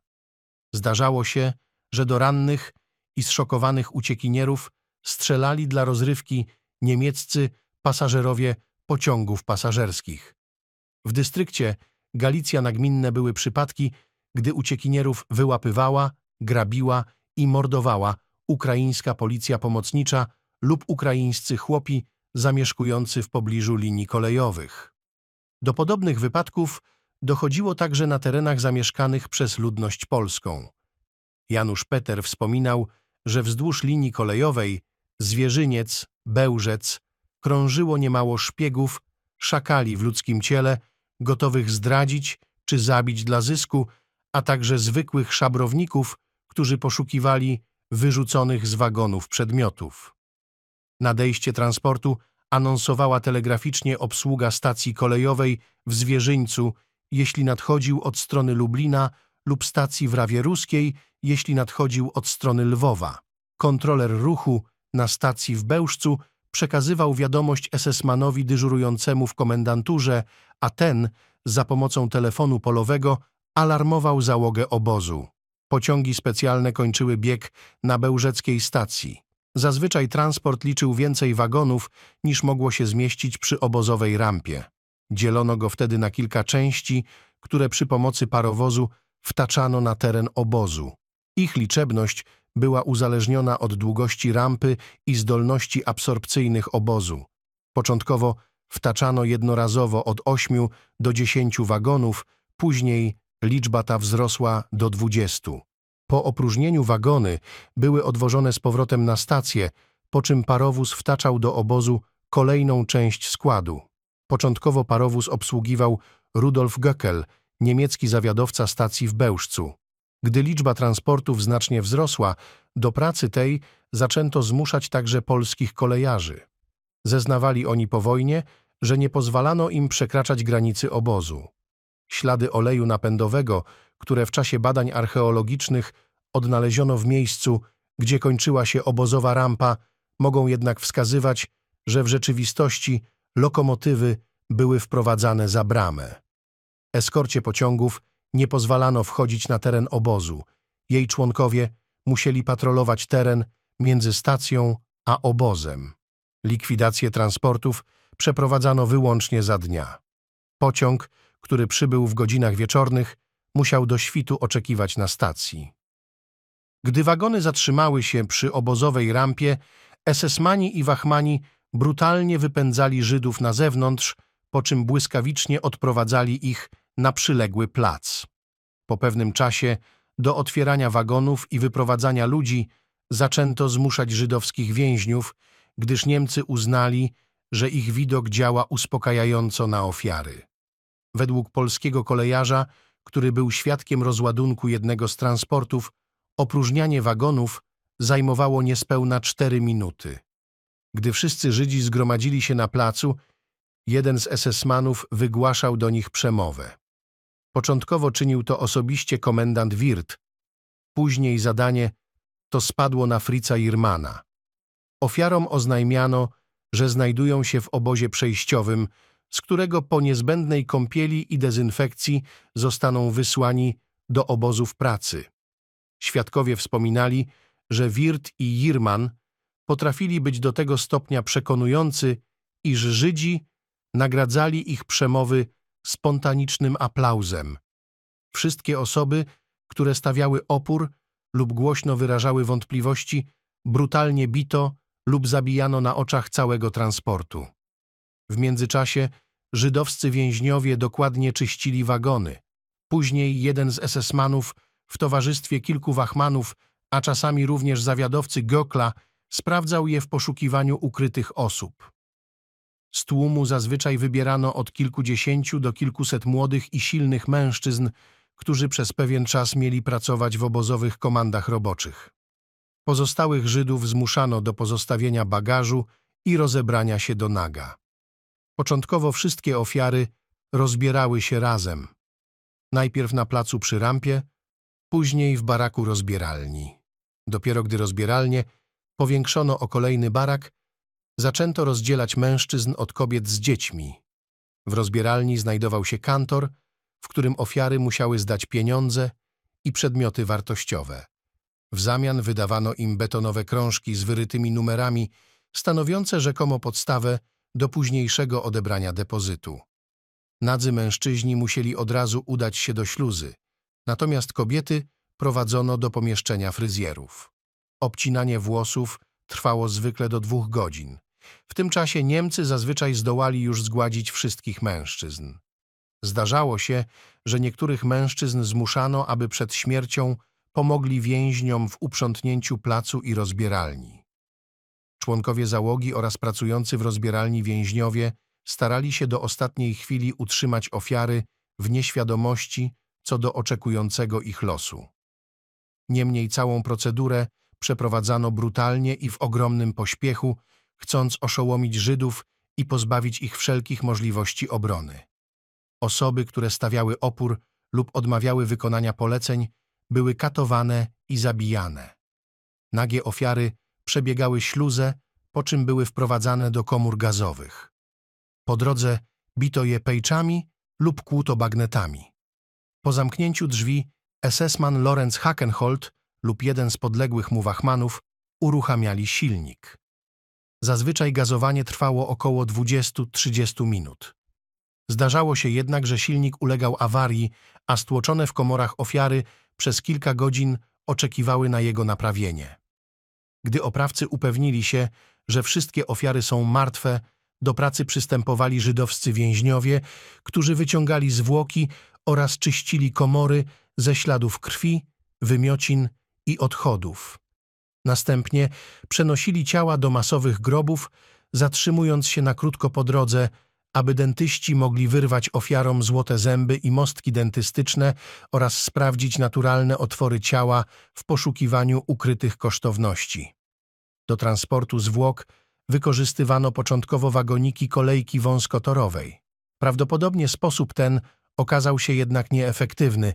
Zdarzało się, że do rannych i zszokowanych uciekinierów strzelali dla rozrywki niemieccy pasażerowie pociągów pasażerskich. W dystrykcie Galicja nagminne były przypadki, gdy uciekinierów wyłapywała, grabiła i mordowała ukraińska policja pomocnicza lub ukraińscy chłopi zamieszkujący w pobliżu linii kolejowych. Do podobnych wypadków dochodziło także na terenach zamieszkanych przez ludność polską. Janusz Peter wspominał, że wzdłuż linii kolejowej Zwierzyniec, Bełżec krążyło niemało szpiegów, szakali w ludzkim ciele, gotowych zdradzić czy zabić dla zysku, a także zwykłych szabrowników, którzy poszukiwali wyrzuconych z wagonów przedmiotów. Nadejście transportu anonsowała telegraficznie obsługa stacji kolejowej w Zwierzyńcu, jeśli nadchodził od strony Lublina lub stacji w Rawie Ruskiej, jeśli nadchodził od strony Lwowa. Kontroler ruchu na stacji w Bełżcu przekazywał wiadomość SS-manowi dyżurującemu w komendanturze, a ten, za pomocą telefonu polowego, alarmował załogę obozu. Pociągi specjalne kończyły bieg na Bełżeckiej stacji. Zazwyczaj transport liczył więcej wagonów niż mogło się zmieścić przy obozowej rampie. Dzielono go wtedy na kilka części, które przy pomocy parowozu wtaczano na teren obozu. Ich liczebność była uzależniona od długości rampy i zdolności absorpcyjnych obozu. Początkowo wtaczano jednorazowo od 8 do 10 wagonów, później Liczba ta wzrosła do 20. Po opróżnieniu wagony były odwożone z powrotem na stację, po czym parowóz wtaczał do obozu kolejną część składu. Początkowo parowóz obsługiwał Rudolf Göckel, niemiecki zawiadowca stacji w Bełżcu. Gdy liczba transportów znacznie wzrosła, do pracy tej zaczęto zmuszać także polskich kolejarzy. Zeznawali oni po wojnie, że nie pozwalano im przekraczać granicy obozu. Ślady oleju napędowego, które w czasie badań archeologicznych odnaleziono w miejscu, gdzie kończyła się obozowa rampa, mogą jednak wskazywać, że w rzeczywistości lokomotywy były wprowadzane za bramę. Eskorcie pociągów nie pozwalano wchodzić na teren obozu. Jej członkowie musieli patrolować teren między stacją a obozem. Likwidację transportów przeprowadzano wyłącznie za dnia. Pociąg który przybył w godzinach wieczornych, musiał do świtu oczekiwać na stacji. Gdy wagony zatrzymały się przy obozowej rampie, esesmani i wachmani brutalnie wypędzali Żydów na zewnątrz, po czym błyskawicznie odprowadzali ich na przyległy plac. Po pewnym czasie do otwierania wagonów i wyprowadzania ludzi zaczęto zmuszać żydowskich więźniów, gdyż Niemcy uznali, że ich widok działa uspokajająco na ofiary. Według polskiego kolejarza, który był świadkiem rozładunku jednego z transportów, opróżnianie wagonów zajmowało niespełna cztery minuty. Gdy wszyscy Żydzi zgromadzili się na placu, jeden z SS-manów wygłaszał do nich przemowę. Początkowo czynił to osobiście komendant Wirt, później zadanie to spadło na Frica Irmana. Ofiarom oznajmiano, że znajdują się w obozie przejściowym, z którego po niezbędnej kąpieli i dezynfekcji zostaną wysłani do obozów pracy. Świadkowie wspominali, że Wirt i Jirman potrafili być do tego stopnia przekonujący, iż Żydzi nagradzali ich przemowy spontanicznym aplauzem. Wszystkie osoby, które stawiały opór lub głośno wyrażały wątpliwości, brutalnie bito lub zabijano na oczach całego transportu. W międzyczasie żydowscy więźniowie dokładnie czyścili wagony. Później jeden z SS-manów w towarzystwie kilku wachmanów, a czasami również zawiadowcy Gökla, sprawdzał je w poszukiwaniu ukrytych osób. Z tłumu zazwyczaj wybierano od kilkudziesięciu do kilkuset młodych i silnych mężczyzn, którzy przez pewien czas mieli pracować w obozowych komandach roboczych. Pozostałych Żydów zmuszano do pozostawienia bagażu i rozebrania się do naga. Początkowo wszystkie ofiary rozbierały się razem. Najpierw na placu przy rampie, później w baraku rozbieralni. Dopiero gdy rozbieralnie powiększono o kolejny barak, zaczęto rozdzielać mężczyzn od kobiet z dziećmi. W rozbieralni znajdował się kantor, w którym ofiary musiały zdać pieniądze i przedmioty wartościowe. W zamian wydawano im betonowe krążki z wyrytymi numerami, stanowiące rzekomo podstawę do późniejszego odebrania depozytu. Nadzy mężczyźni musieli od razu udać się do śluzy, natomiast kobiety prowadzono do pomieszczenia fryzjerów. Obcinanie włosów trwało zwykle do dwóch godzin. W tym czasie Niemcy zazwyczaj zdołali już zgładzić wszystkich mężczyzn. Zdarzało się, że niektórych mężczyzn zmuszano, aby przed śmiercią pomogli więźniom w uprzątnięciu placu i rozbieralni. Członkowie załogi oraz pracujący w rozbieralni więźniowie starali się do ostatniej chwili utrzymać ofiary w nieświadomości co do oczekującego ich losu. Niemniej całą procedurę przeprowadzano brutalnie i w ogromnym pośpiechu, chcąc oszołomić Żydów i pozbawić ich wszelkich możliwości obrony. Osoby, które stawiały opór lub odmawiały wykonania poleceń, były katowane i zabijane. Nagie ofiary przebiegały śluzę, po czym były wprowadzane do komór gazowych. Po drodze bito je pejczami lub kłuto bagnetami. Po zamknięciu drzwi SS-man Lorenz Hakenholt lub jeden z podległych mu wachmanów uruchamiali silnik. Zazwyczaj gazowanie trwało około 20-30 minut. Zdarzało się jednak, że silnik ulegał awarii, a stłoczone w komorach ofiary przez kilka godzin oczekiwały na jego naprawienie. Gdy oprawcy upewnili się, że wszystkie ofiary są martwe, do pracy przystępowali żydowscy więźniowie, którzy wyciągali zwłoki oraz czyścili komory ze śladów krwi, wymiocin i odchodów. Następnie przenosili ciała do masowych grobów, zatrzymując się na krótko po drodze, aby dentyści mogli wyrwać ofiarom złote zęby i mostki dentystyczne oraz sprawdzić naturalne otwory ciała w poszukiwaniu ukrytych kosztowności. Do transportu zwłok wykorzystywano początkowo wagoniki kolejki wąskotorowej. Prawdopodobnie sposób ten okazał się jednak nieefektywny,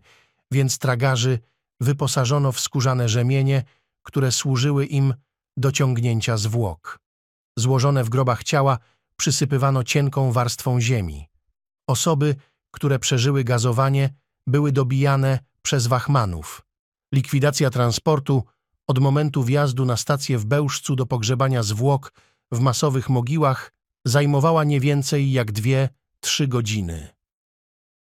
więc tragarzy wyposażono w skórzane rzemienie, które służyły im do ciągnięcia zwłok. Złożone w grobach ciała przysypywano cienką warstwą ziemi. Osoby, które przeżyły gazowanie, były dobijane przez wachmanów. Likwidacja transportu od momentu wjazdu na stację w Bełżcu do pogrzebania zwłok w masowych mogiłach zajmowała nie więcej jak dwie, trzy godziny.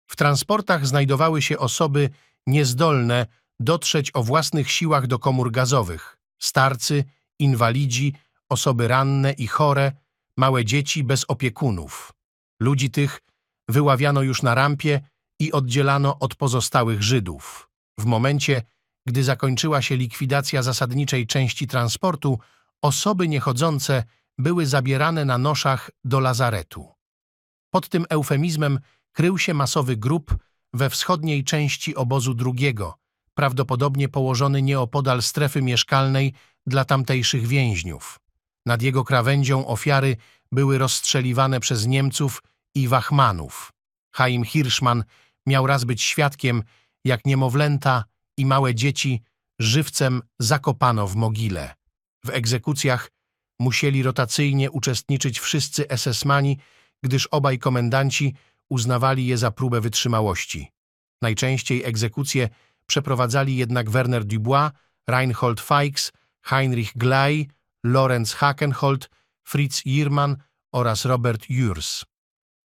W transportach znajdowały się osoby niezdolne dotrzeć o własnych siłach do komór gazowych, starcy, inwalidzi, osoby ranne i chore, małe dzieci bez opiekunów. Ludzi tych wyławiano już na rampie i oddzielano od pozostałych Żydów. W momencie, gdy zakończyła się likwidacja zasadniczej części transportu, osoby niechodzące były zabierane na noszach do lazaretu. Pod tym eufemizmem krył się masowy grób we wschodniej części obozu drugiego, prawdopodobnie położony nieopodal strefy mieszkalnej dla tamtejszych więźniów. Nad jego krawędzią ofiary były rozstrzeliwane przez Niemców i Wachmanów. Chaim Hirschman miał raz być świadkiem, jak niemowlęta i małe dzieci żywcem zakopano w mogile. W egzekucjach musieli rotacyjnie uczestniczyć wszyscy SS-mani, gdyż obaj komendanci uznawali je za próbę wytrzymałości. Najczęściej egzekucje przeprowadzali jednak Werner Dubois, Reinhold Feix, Heinrich Glei, Lorenz Hakenhold, Fritz Jirman oraz Robert Jurs.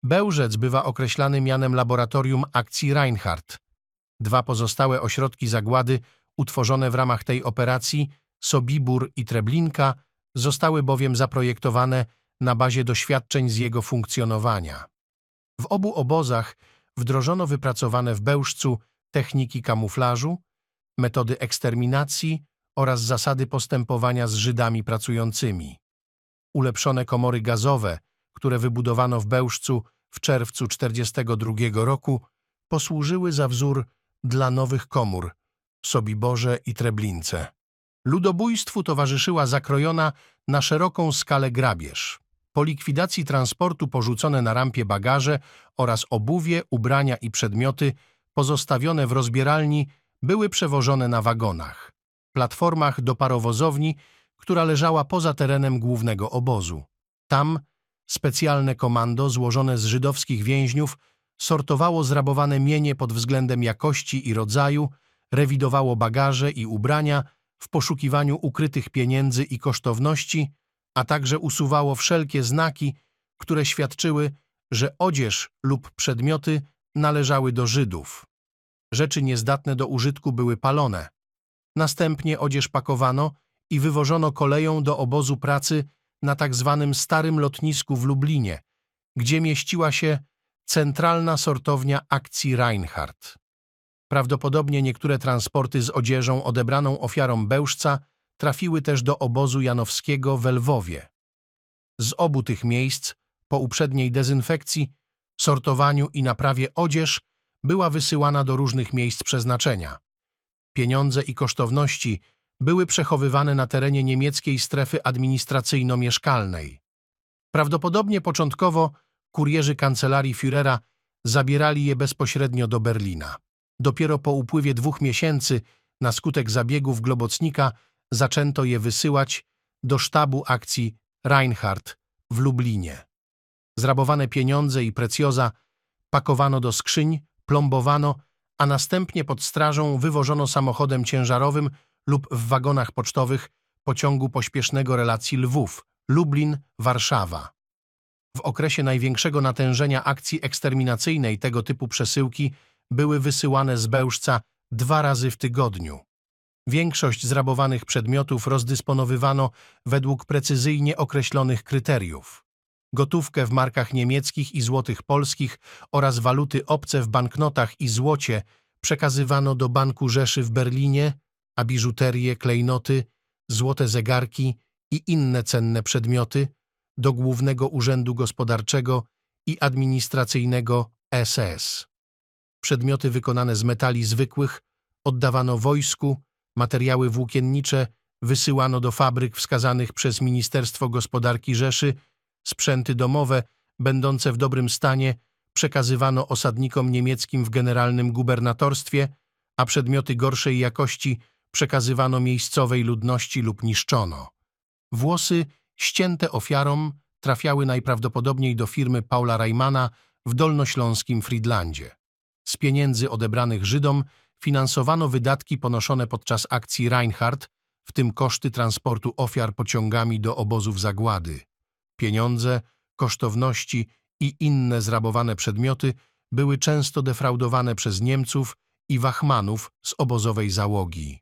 Bełżec bywa określany mianem Laboratorium Akcji Reinhardt. Dwa pozostałe ośrodki zagłady utworzone w ramach tej operacji, Sobibór i Treblinka, zostały bowiem zaprojektowane na bazie doświadczeń z jego funkcjonowania. W obu obozach wdrożono wypracowane w Bełżcu techniki kamuflażu, metody eksterminacji oraz zasady postępowania z Żydami pracującymi. Ulepszone komory gazowe, które wybudowano w Bełżcu w czerwcu 1942 roku, posłużyły za wzór dla nowych komór Sobiborze i Treblince. Ludobójstwu towarzyszyła zakrojona na szeroką skalę grabież. Po likwidacji transportu porzucone na rampie bagaże oraz obuwie, ubrania i przedmioty pozostawione w rozbieralni były przewożone na wagonach platformach do parowozowni, która leżała poza terenem głównego obozu. Tam specjalne komando złożone z żydowskich więźniów sortowało zrabowane mienie pod względem jakości i rodzaju, rewidowało bagaże i ubrania w poszukiwaniu ukrytych pieniędzy i kosztowności, a także usuwało wszelkie znaki, które świadczyły, że odzież lub przedmioty należały do Żydów. Rzeczy niezdatne do użytku były palone, Następnie odzież pakowano i wywożono koleją do obozu pracy na tzw. Tak Starym Lotnisku w Lublinie, gdzie mieściła się centralna sortownia akcji Reinhardt. Prawdopodobnie niektóre transporty z odzieżą odebraną ofiarom Bełżca trafiły też do obozu janowskiego w Lwowie. Z obu tych miejsc, po uprzedniej dezynfekcji, sortowaniu i naprawie odzież, była wysyłana do różnych miejsc przeznaczenia pieniądze i kosztowności były przechowywane na terenie niemieckiej strefy administracyjno-mieszkalnej. Prawdopodobnie początkowo kurierzy kancelarii Führera zabierali je bezpośrednio do Berlina. Dopiero po upływie dwóch miesięcy na skutek zabiegów Globocnika zaczęto je wysyłać do sztabu akcji Reinhardt w Lublinie. Zrabowane pieniądze i precjoza pakowano do skrzyń, plombowano a następnie pod strażą wywożono samochodem ciężarowym lub w wagonach pocztowych pociągu pośpiesznego relacji Lwów, Lublin, Warszawa. W okresie największego natężenia akcji eksterminacyjnej tego typu przesyłki były wysyłane z Bełżca dwa razy w tygodniu. Większość zrabowanych przedmiotów rozdysponowywano według precyzyjnie określonych kryteriów gotówkę w markach niemieckich i złotych polskich oraz waluty obce w banknotach i złocie przekazywano do Banku Rzeszy w Berlinie, a biżuterię, klejnoty, złote zegarki i inne cenne przedmioty do Głównego Urzędu Gospodarczego i Administracyjnego SS. Przedmioty wykonane z metali zwykłych oddawano wojsku, materiały włókiennicze wysyłano do fabryk wskazanych przez Ministerstwo Gospodarki Rzeszy Sprzęty domowe, będące w dobrym stanie, przekazywano osadnikom niemieckim w generalnym gubernatorstwie, a przedmioty gorszej jakości przekazywano miejscowej ludności lub niszczono. Włosy ścięte ofiarom trafiały najprawdopodobniej do firmy Paula Reimana w dolnośląskim Friedlandzie. Z pieniędzy odebranych Żydom finansowano wydatki ponoszone podczas akcji Reinhardt, w tym koszty transportu ofiar pociągami do obozów zagłady. Pieniądze, kosztowności i inne zrabowane przedmioty były często defraudowane przez Niemców i Wachmanów z obozowej załogi.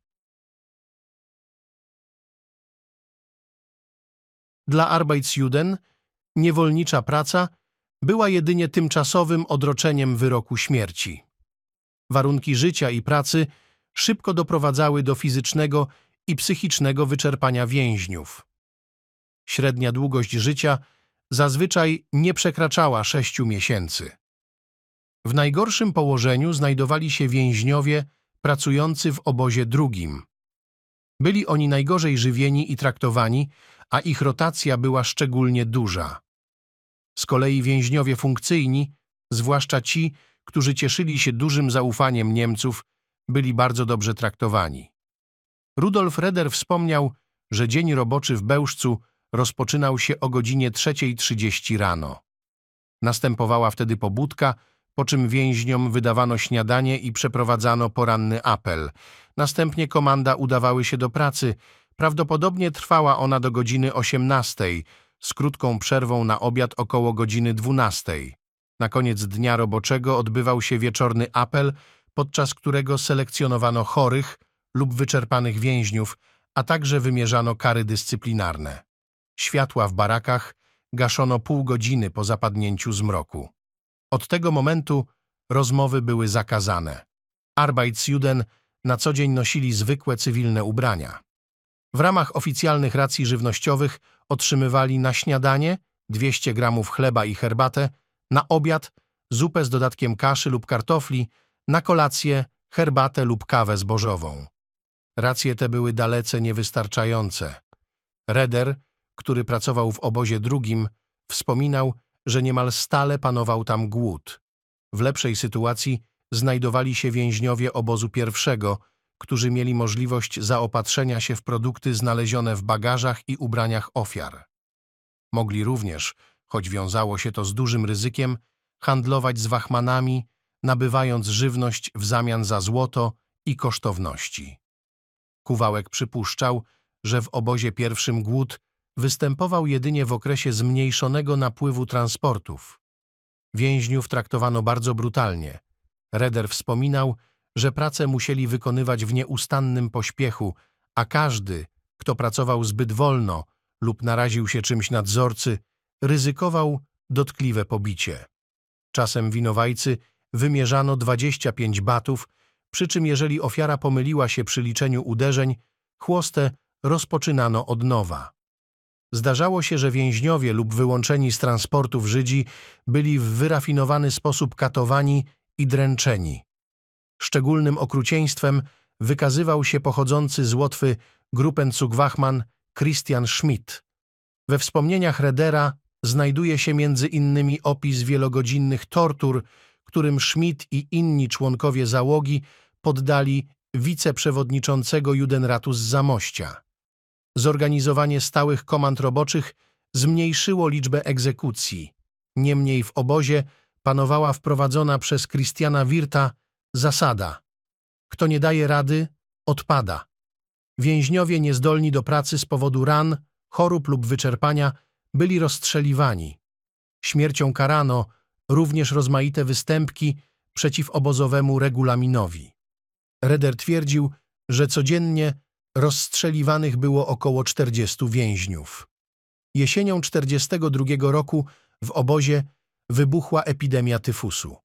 Dla Arbeitsjuden niewolnicza praca była jedynie tymczasowym odroczeniem wyroku śmierci. Warunki życia i pracy szybko doprowadzały do fizycznego i psychicznego wyczerpania więźniów. Średnia długość życia zazwyczaj nie przekraczała sześciu miesięcy. W najgorszym położeniu znajdowali się więźniowie pracujący w obozie drugim. Byli oni najgorzej żywieni i traktowani, a ich rotacja była szczególnie duża. Z kolei więźniowie funkcyjni, zwłaszcza ci, którzy cieszyli się dużym zaufaniem Niemców, byli bardzo dobrze traktowani. Rudolf Reder wspomniał, że dzień roboczy w Bełżcu rozpoczynał się o godzinie 3.30 rano. Następowała wtedy pobudka, po czym więźniom wydawano śniadanie i przeprowadzano poranny apel. Następnie komanda udawały się do pracy. Prawdopodobnie trwała ona do godziny 18, z krótką przerwą na obiad około godziny 12.00. Na koniec dnia roboczego odbywał się wieczorny apel, podczas którego selekcjonowano chorych lub wyczerpanych więźniów, a także wymierzano kary dyscyplinarne. Światła w barakach gaszono pół godziny po zapadnięciu zmroku. Od tego momentu rozmowy były zakazane. Arbeitsjuden na co dzień nosili zwykłe cywilne ubrania. W ramach oficjalnych racji żywnościowych otrzymywali na śniadanie 200 gramów chleba i herbatę, na obiad zupę z dodatkiem kaszy lub kartofli, na kolację herbatę lub kawę zbożową. Racje te były dalece niewystarczające. Reder który pracował w obozie drugim, wspominał, że niemal stale panował tam głód. W lepszej sytuacji znajdowali się więźniowie obozu pierwszego, którzy mieli możliwość zaopatrzenia się w produkty znalezione w bagażach i ubraniach ofiar. Mogli również, choć wiązało się to z dużym ryzykiem, handlować z wachmanami, nabywając żywność w zamian za złoto i kosztowności. Kuwałek przypuszczał, że w obozie pierwszym głód występował jedynie w okresie zmniejszonego napływu transportów. Więźniów traktowano bardzo brutalnie. Reder wspominał, że pracę musieli wykonywać w nieustannym pośpiechu, a każdy, kto pracował zbyt wolno lub naraził się czymś nadzorcy, ryzykował dotkliwe pobicie. Czasem winowajcy wymierzano 25 batów, przy czym jeżeli ofiara pomyliła się przy liczeniu uderzeń, chłostę rozpoczynano od nowa. Zdarzało się, że więźniowie lub wyłączeni z transportów Żydzi byli w wyrafinowany sposób katowani i dręczeni. Szczególnym okrucieństwem wykazywał się pochodzący z Łotwy Gruppenzugwachman Christian Schmidt. We wspomnieniach Redera znajduje się między innymi opis wielogodzinnych tortur, którym Schmidt i inni członkowie załogi poddali wiceprzewodniczącego Judenratu z Zamościa zorganizowanie stałych komand roboczych zmniejszyło liczbę egzekucji. Niemniej w obozie panowała wprowadzona przez Christiana Wirta zasada kto nie daje rady, odpada. Więźniowie niezdolni do pracy z powodu ran, chorób lub wyczerpania byli rozstrzeliwani. Śmiercią karano również rozmaite występki przeciw obozowemu regulaminowi. Reder twierdził, że codziennie rozstrzeliwanych było około 40 więźniów. Jesienią 1942 roku w obozie wybuchła epidemia tyfusu.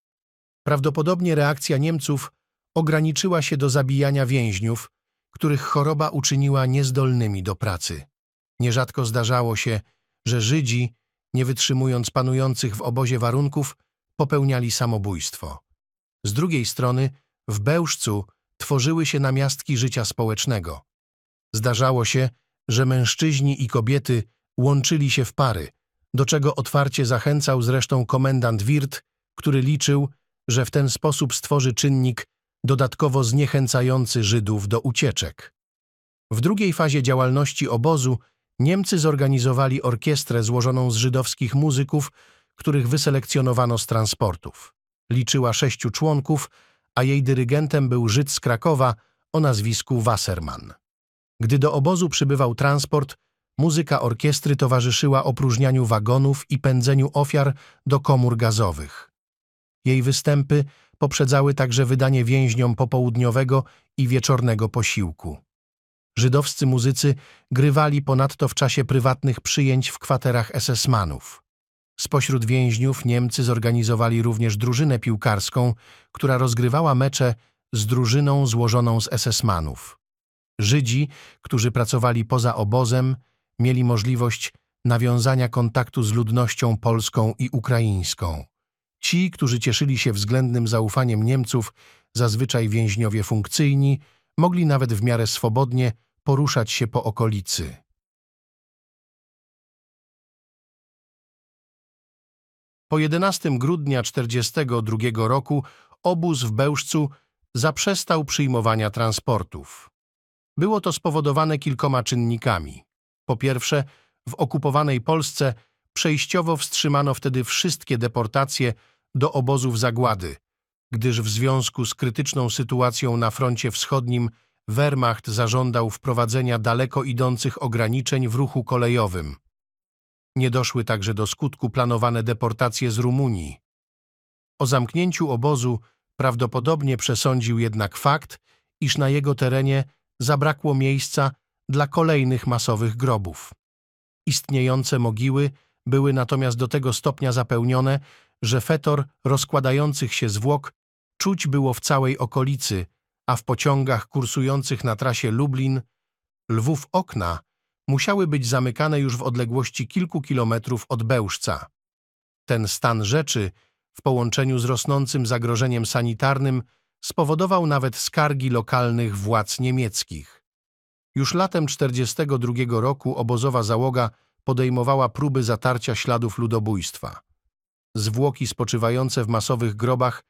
Prawdopodobnie reakcja Niemców ograniczyła się do zabijania więźniów, których choroba uczyniła niezdolnymi do pracy. Nierzadko zdarzało się, że Żydzi, nie wytrzymując panujących w obozie warunków, popełniali samobójstwo. Z drugiej strony w Bełżcu tworzyły się namiastki życia społecznego. Zdarzało się, że mężczyźni i kobiety łączyli się w pary, do czego otwarcie zachęcał zresztą komendant Wirt, który liczył, że w ten sposób stworzy czynnik dodatkowo zniechęcający Żydów do ucieczek. W drugiej fazie działalności obozu Niemcy zorganizowali orkiestrę złożoną z żydowskich muzyków, których wyselekcjonowano z transportów. Liczyła sześciu członków, a jej dyrygentem był Żyd z Krakowa o nazwisku Wasserman. Gdy do obozu przybywał transport, muzyka orkiestry towarzyszyła opróżnianiu wagonów i pędzeniu ofiar do komór gazowych. Jej występy poprzedzały także wydanie więźniom popołudniowego i wieczornego posiłku. Żydowscy muzycy grywali ponadto w czasie prywatnych przyjęć w kwaterach SS-manów. Spośród więźniów Niemcy zorganizowali również drużynę piłkarską, która rozgrywała mecze z drużyną złożoną z SS-manów. Żydzi, którzy pracowali poza obozem, mieli możliwość nawiązania kontaktu z ludnością polską i ukraińską. Ci, którzy cieszyli się względnym zaufaniem Niemców, zazwyczaj więźniowie funkcyjni, mogli nawet w miarę swobodnie poruszać się po okolicy. Po 11 grudnia 1942 roku obóz w Bełżcu zaprzestał przyjmowania transportów. Było to spowodowane kilkoma czynnikami. Po pierwsze, w okupowanej Polsce przejściowo wstrzymano wtedy wszystkie deportacje do obozów zagłady, gdyż w związku z krytyczną sytuacją na froncie wschodnim Wehrmacht zażądał wprowadzenia daleko idących ograniczeń w ruchu kolejowym. Nie doszły także do skutku planowane deportacje z Rumunii. O zamknięciu obozu prawdopodobnie przesądził jednak fakt, iż na jego terenie zabrakło miejsca dla kolejnych masowych grobów. Istniejące mogiły były natomiast do tego stopnia zapełnione, że fetor rozkładających się zwłok czuć było w całej okolicy, a w pociągach kursujących na trasie Lublin, Lwów okna musiały być zamykane już w odległości kilku kilometrów od Bełżca. Ten stan rzeczy, w połączeniu z rosnącym zagrożeniem sanitarnym, spowodował nawet skargi lokalnych władz niemieckich. Już latem 1942 roku obozowa załoga podejmowała próby zatarcia śladów ludobójstwa. Zwłoki spoczywające w masowych grobach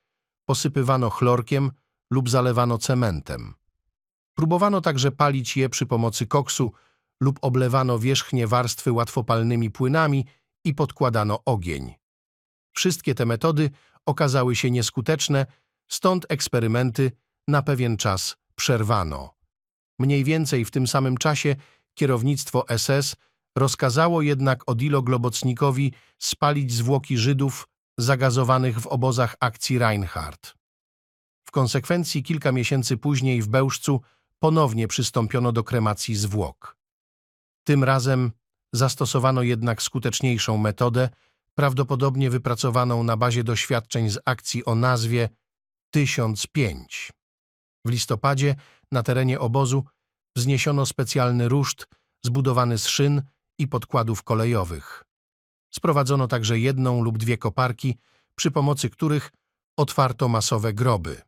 posypywano chlorkiem lub zalewano cementem. Próbowano także palić je przy pomocy koksu lub oblewano wierzchnie warstwy łatwopalnymi płynami i podkładano ogień. Wszystkie te metody okazały się nieskuteczne, Stąd eksperymenty na pewien czas przerwano. Mniej więcej w tym samym czasie kierownictwo SS rozkazało jednak Odilo Globocnikowi spalić zwłoki Żydów zagazowanych w obozach akcji Reinhardt. W konsekwencji kilka miesięcy później w Bełżcu ponownie przystąpiono do kremacji zwłok. Tym razem zastosowano jednak skuteczniejszą metodę, prawdopodobnie wypracowaną na bazie doświadczeń z akcji o nazwie 1005. W listopadzie na terenie obozu wzniesiono specjalny ruszt zbudowany z szyn i podkładów kolejowych. Sprowadzono także jedną lub dwie koparki, przy pomocy których otwarto masowe groby.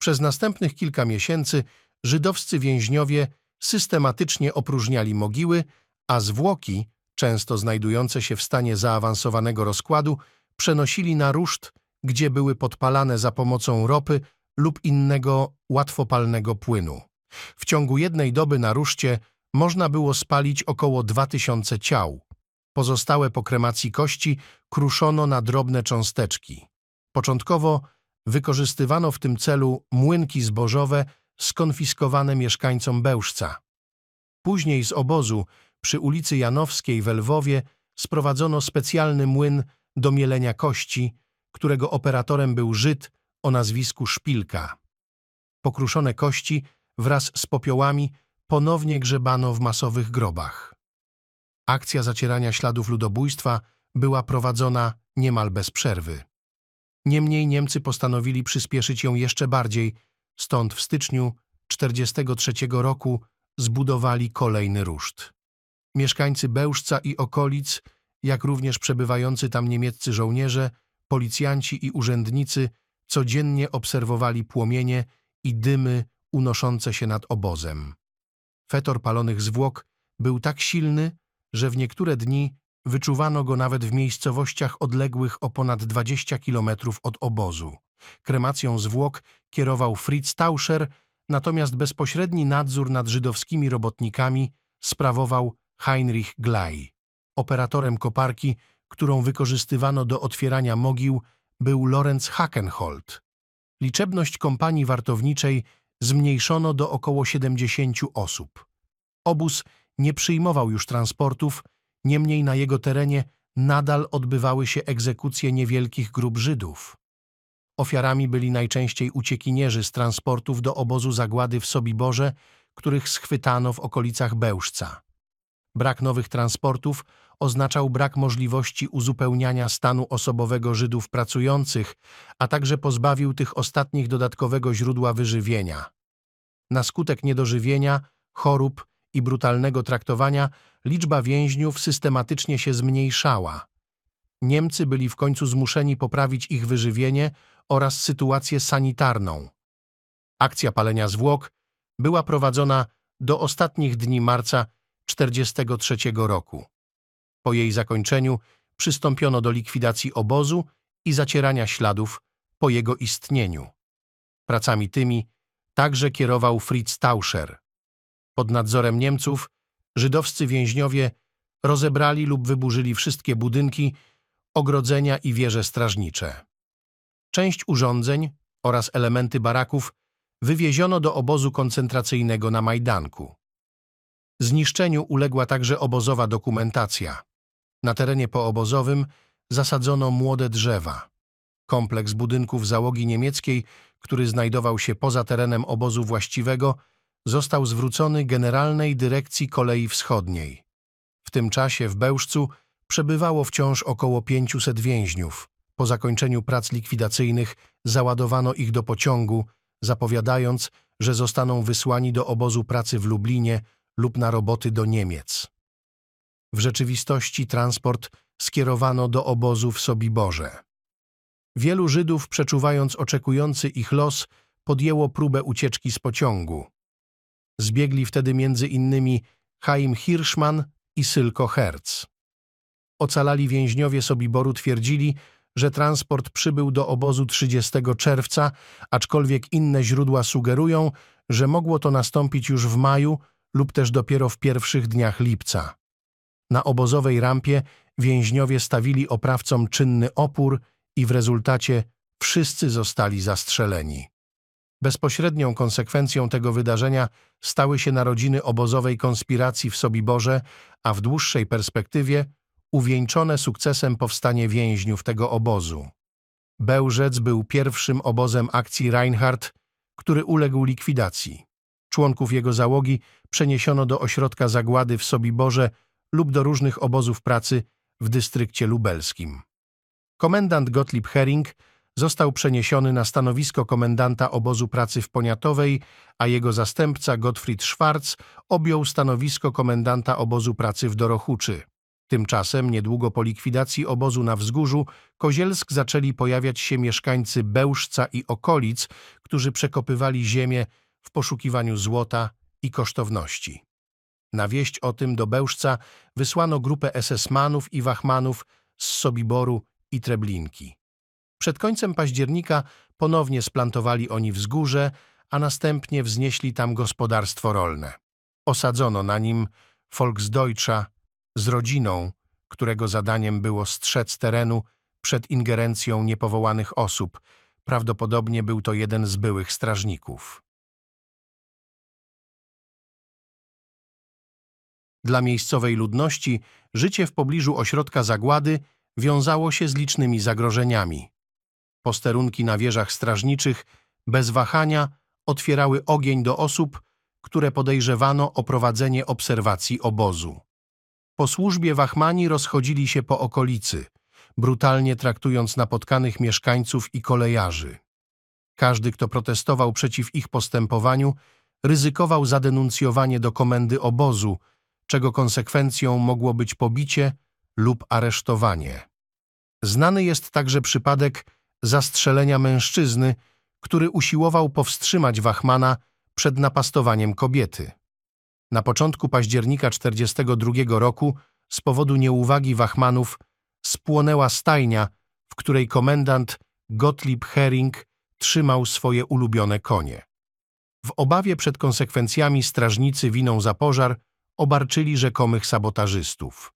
Przez następnych kilka miesięcy żydowscy więźniowie systematycznie opróżniali mogiły, a zwłoki, często znajdujące się w stanie zaawansowanego rozkładu, przenosili na ruszt gdzie były podpalane za pomocą ropy lub innego łatwopalnego płynu. W ciągu jednej doby na ruszcie można było spalić około 2000 ciał. Pozostałe po kremacji kości kruszono na drobne cząsteczki. Początkowo wykorzystywano w tym celu młynki zbożowe skonfiskowane mieszkańcom Bełżca. Później z obozu przy ulicy Janowskiej w Lwowie sprowadzono specjalny młyn do mielenia kości, którego operatorem był Żyd o nazwisku Szpilka. Pokruszone kości wraz z popiołami ponownie grzebano w masowych grobach. Akcja zacierania śladów ludobójstwa była prowadzona niemal bez przerwy. Niemniej Niemcy postanowili przyspieszyć ją jeszcze bardziej, stąd w styczniu 1943 roku zbudowali kolejny ruszt. Mieszkańcy Bełżca i okolic, jak również przebywający tam niemieccy żołnierze, Policjanci i urzędnicy codziennie obserwowali płomienie i dymy unoszące się nad obozem. Fetor palonych zwłok był tak silny, że w niektóre dni wyczuwano go nawet w miejscowościach odległych o ponad 20 kilometrów od obozu. Kremacją zwłok kierował Fritz Tauscher, natomiast bezpośredni nadzór nad żydowskimi robotnikami sprawował Heinrich Glei. Operatorem koparki którą wykorzystywano do otwierania mogił, był Lorenz Hakenholt. Liczebność kompanii wartowniczej zmniejszono do około 70 osób. Obóz nie przyjmował już transportów, niemniej na jego terenie nadal odbywały się egzekucje niewielkich grup Żydów. Ofiarami byli najczęściej uciekinierzy z transportów do obozu zagłady w Sobiborze, których schwytano w okolicach Bełżca. Brak nowych transportów oznaczał brak możliwości uzupełniania stanu osobowego Żydów pracujących, a także pozbawił tych ostatnich dodatkowego źródła wyżywienia. Na skutek niedożywienia, chorób i brutalnego traktowania liczba więźniów systematycznie się zmniejszała. Niemcy byli w końcu zmuszeni poprawić ich wyżywienie oraz sytuację sanitarną. Akcja palenia zwłok była prowadzona do ostatnich dni marca 1943 roku. Po jej zakończeniu przystąpiono do likwidacji obozu i zacierania śladów po jego istnieniu. Pracami tymi także kierował Fritz Tauscher. Pod nadzorem Niemców żydowscy więźniowie rozebrali lub wyburzyli wszystkie budynki, ogrodzenia i wieże strażnicze. Część urządzeń oraz elementy baraków wywieziono do obozu koncentracyjnego na Majdanku. Zniszczeniu uległa także obozowa dokumentacja. Na terenie poobozowym zasadzono młode drzewa. Kompleks budynków załogi niemieckiej, który znajdował się poza terenem obozu właściwego, został zwrócony Generalnej Dyrekcji Kolei Wschodniej. W tym czasie w Bełżcu przebywało wciąż około 500 więźniów. Po zakończeniu prac likwidacyjnych załadowano ich do pociągu, zapowiadając, że zostaną wysłani do obozu pracy w Lublinie lub na roboty do Niemiec. W rzeczywistości transport skierowano do obozu w Sobiborze. Wielu Żydów, przeczuwając oczekujący ich los, podjęło próbę ucieczki z pociągu. Zbiegli wtedy między innymi Chaim Hirschman i Sylko Hertz. Ocalali więźniowie Sobiboru twierdzili, że transport przybył do obozu 30 czerwca, aczkolwiek inne źródła sugerują, że mogło to nastąpić już w maju lub też dopiero w pierwszych dniach lipca. Na obozowej rampie więźniowie stawili oprawcom czynny opór i w rezultacie wszyscy zostali zastrzeleni. Bezpośrednią konsekwencją tego wydarzenia stały się narodziny obozowej konspiracji w Sobiborze, a w dłuższej perspektywie uwieńczone sukcesem powstanie więźniów tego obozu. Bełżec był pierwszym obozem akcji Reinhardt, który uległ likwidacji. Członków jego załogi przeniesiono do ośrodka zagłady w Sobiborze, lub do różnych obozów pracy w dystrykcie lubelskim. Komendant Gottlieb Hering został przeniesiony na stanowisko komendanta obozu pracy w Poniatowej, a jego zastępca Gottfried Schwarz objął stanowisko komendanta obozu pracy w Dorochuczy. Tymczasem niedługo po likwidacji obozu na wzgórzu Kozielsk zaczęli pojawiać się mieszkańcy Bełżca i okolic, którzy przekopywali ziemię w poszukiwaniu złota i kosztowności. Na wieść o tym do Bełżca wysłano grupę SS-manów i wachmanów z Sobiboru i Treblinki. Przed końcem października ponownie splantowali oni wzgórze, a następnie wznieśli tam gospodarstwo rolne. Osadzono na nim Volksdeutscha z rodziną, którego zadaniem było strzec terenu przed ingerencją niepowołanych osób. Prawdopodobnie był to jeden z byłych strażników. Dla miejscowej ludności życie w pobliżu ośrodka zagłady wiązało się z licznymi zagrożeniami. Posterunki na wieżach strażniczych bez wahania otwierały ogień do osób, które podejrzewano o prowadzenie obserwacji obozu. Po służbie wachmani rozchodzili się po okolicy, brutalnie traktując napotkanych mieszkańców i kolejarzy. Każdy, kto protestował przeciw ich postępowaniu, ryzykował zadenuncjowanie do komendy obozu, czego konsekwencją mogło być pobicie lub aresztowanie. Znany jest także przypadek zastrzelenia mężczyzny, który usiłował powstrzymać Wachmana przed napastowaniem kobiety. Na początku października 1942 roku z powodu nieuwagi Wachmanów spłonęła stajnia, w której komendant Gottlieb Hering trzymał swoje ulubione konie. W obawie przed konsekwencjami strażnicy winą za pożar obarczyli rzekomych sabotażystów.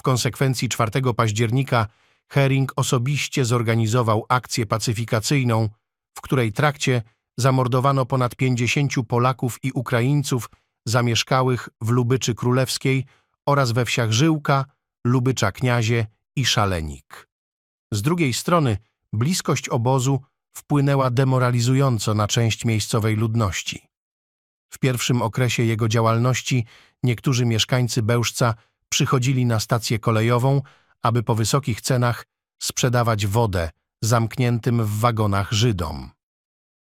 W konsekwencji 4 października Hering osobiście zorganizował akcję pacyfikacyjną, w której trakcie zamordowano ponad 50 Polaków i Ukraińców zamieszkałych w Lubyczy Królewskiej oraz we wsiach Żyłka, Lubycza Kniazie i Szalenik. Z drugiej strony bliskość obozu wpłynęła demoralizująco na część miejscowej ludności. W pierwszym okresie jego działalności niektórzy mieszkańcy Bełżca przychodzili na stację kolejową, aby po wysokich cenach sprzedawać wodę zamkniętym w wagonach Żydom.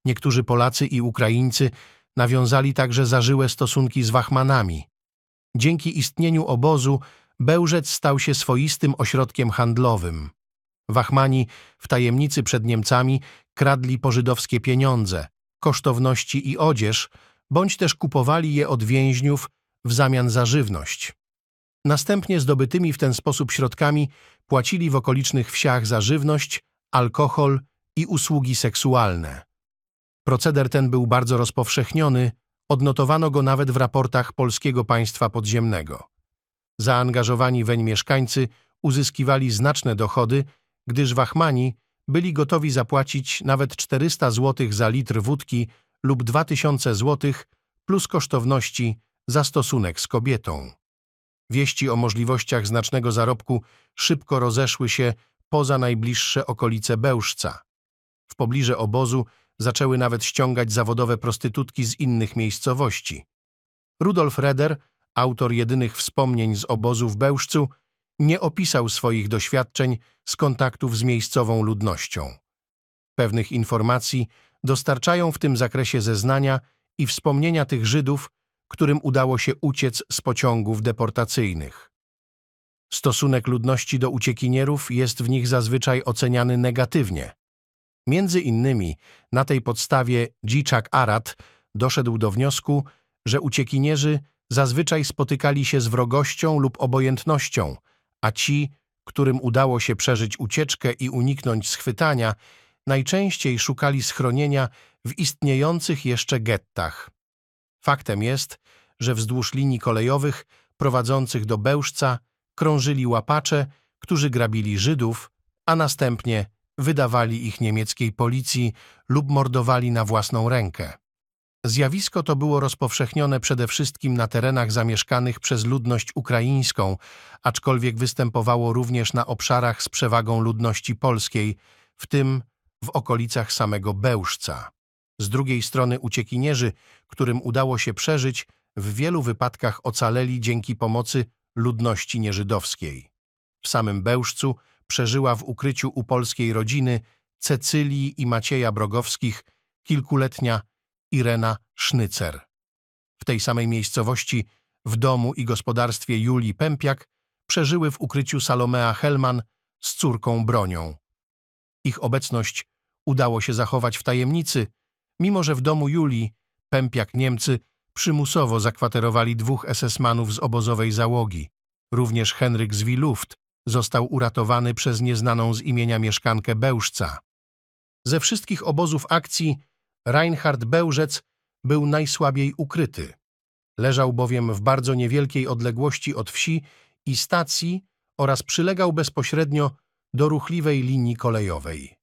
Niektórzy Polacy i Ukraińcy nawiązali także zażyłe stosunki z Wachmanami. Dzięki istnieniu obozu Bełżec stał się swoistym ośrodkiem handlowym. Wachmani w tajemnicy przed Niemcami kradli pożydowskie pieniądze, kosztowności i odzież, bądź też kupowali je od więźniów w zamian za żywność. Następnie zdobytymi w ten sposób środkami płacili w okolicznych wsiach za żywność, alkohol i usługi seksualne. Proceder ten był bardzo rozpowszechniony, odnotowano go nawet w raportach Polskiego Państwa Podziemnego. Zaangażowani weń mieszkańcy uzyskiwali znaczne dochody, gdyż wachmani byli gotowi zapłacić nawet 400 zł za litr wódki lub 2000 zł plus kosztowności za stosunek z kobietą. Wieści o możliwościach znacznego zarobku szybko rozeszły się poza najbliższe okolice Bełżca. W pobliże obozu zaczęły nawet ściągać zawodowe prostytutki z innych miejscowości. Rudolf Reder, autor jedynych wspomnień z obozu w Bełżcu, nie opisał swoich doświadczeń z kontaktów z miejscową ludnością. Pewnych informacji dostarczają w tym zakresie zeznania i wspomnienia tych Żydów, którym udało się uciec z pociągów deportacyjnych. Stosunek ludności do uciekinierów jest w nich zazwyczaj oceniany negatywnie. Między innymi na tej podstawie Dziczak Arat doszedł do wniosku, że uciekinierzy zazwyczaj spotykali się z wrogością lub obojętnością, a ci, którym udało się przeżyć ucieczkę i uniknąć schwytania, najczęściej szukali schronienia w istniejących jeszcze gettach. Faktem jest, że wzdłuż linii kolejowych prowadzących do Bełżca krążyli łapacze, którzy grabili Żydów, a następnie wydawali ich niemieckiej policji lub mordowali na własną rękę. Zjawisko to było rozpowszechnione przede wszystkim na terenach zamieszkanych przez ludność ukraińską, aczkolwiek występowało również na obszarach z przewagą ludności polskiej, w tym w okolicach samego Bełżca. Z drugiej strony uciekinierzy, którym udało się przeżyć, w wielu wypadkach ocaleli dzięki pomocy ludności nieżydowskiej. W samym Bełżcu przeżyła w ukryciu u polskiej rodziny Cecylii i Macieja Brogowskich kilkuletnia Irena Sznycer. W tej samej miejscowości, w domu i gospodarstwie Julii Pępiak, przeżyły w ukryciu Salomea Helman z córką Bronią. Ich obecność udało się zachować w tajemnicy, mimo że w domu Julii Pępiak Niemcy przymusowo zakwaterowali dwóch SS-manów z obozowej załogi. Również Henryk z Wiluft został uratowany przez nieznaną z imienia mieszkankę Bełżca. Ze wszystkich obozów akcji Reinhard Bełżec był najsłabiej ukryty. Leżał bowiem w bardzo niewielkiej odległości od wsi i stacji oraz przylegał bezpośrednio do ruchliwej linii kolejowej.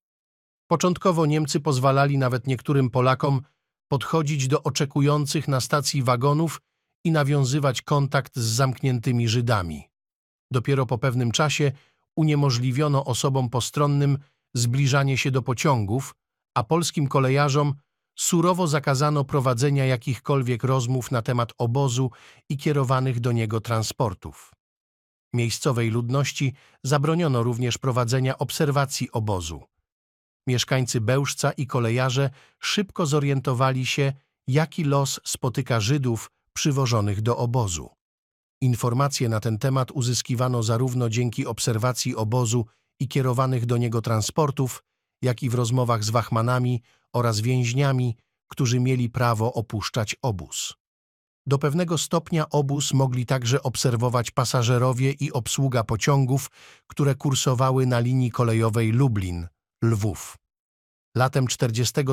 Początkowo Niemcy pozwalali nawet niektórym Polakom podchodzić do oczekujących na stacji wagonów i nawiązywać kontakt z zamkniętymi Żydami. Dopiero po pewnym czasie uniemożliwiono osobom postronnym zbliżanie się do pociągów, a polskim kolejarzom surowo zakazano prowadzenia jakichkolwiek rozmów na temat obozu i kierowanych do niego transportów. Miejscowej ludności zabroniono również prowadzenia obserwacji obozu. Mieszkańcy Bełżca i kolejarze szybko zorientowali się, jaki los spotyka Żydów przywożonych do obozu. Informacje na ten temat uzyskiwano zarówno dzięki obserwacji obozu i kierowanych do niego transportów, jak i w rozmowach z wachmanami oraz więźniami, którzy mieli prawo opuszczać obóz. Do pewnego stopnia obóz mogli także obserwować pasażerowie i obsługa pociągów, które kursowały na linii kolejowej Lublin Lwów. Latem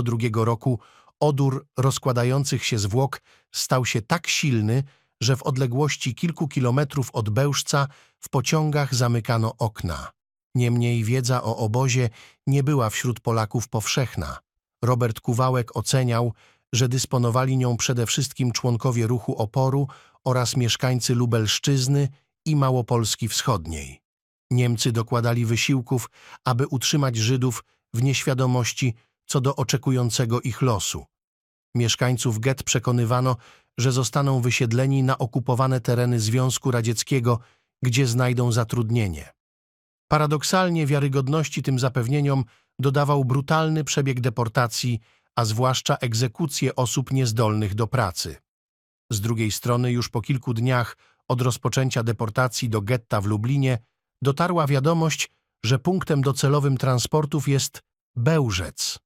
drugiego roku odór rozkładających się zwłok stał się tak silny, że w odległości kilku kilometrów od Bełżca w pociągach zamykano okna. Niemniej wiedza o obozie nie była wśród Polaków powszechna. Robert Kuwałek oceniał, że dysponowali nią przede wszystkim członkowie ruchu oporu oraz mieszkańcy Lubelszczyzny i Małopolski Wschodniej. Niemcy dokładali wysiłków, aby utrzymać Żydów w nieświadomości co do oczekującego ich losu. Mieszkańców get przekonywano, że zostaną wysiedleni na okupowane tereny Związku Radzieckiego, gdzie znajdą zatrudnienie. Paradoksalnie wiarygodności tym zapewnieniom dodawał brutalny przebieg deportacji, a zwłaszcza egzekucje osób niezdolnych do pracy. Z drugiej strony już po kilku dniach od rozpoczęcia deportacji do getta w Lublinie dotarła wiadomość, że punktem docelowym transportów jest Bełżec.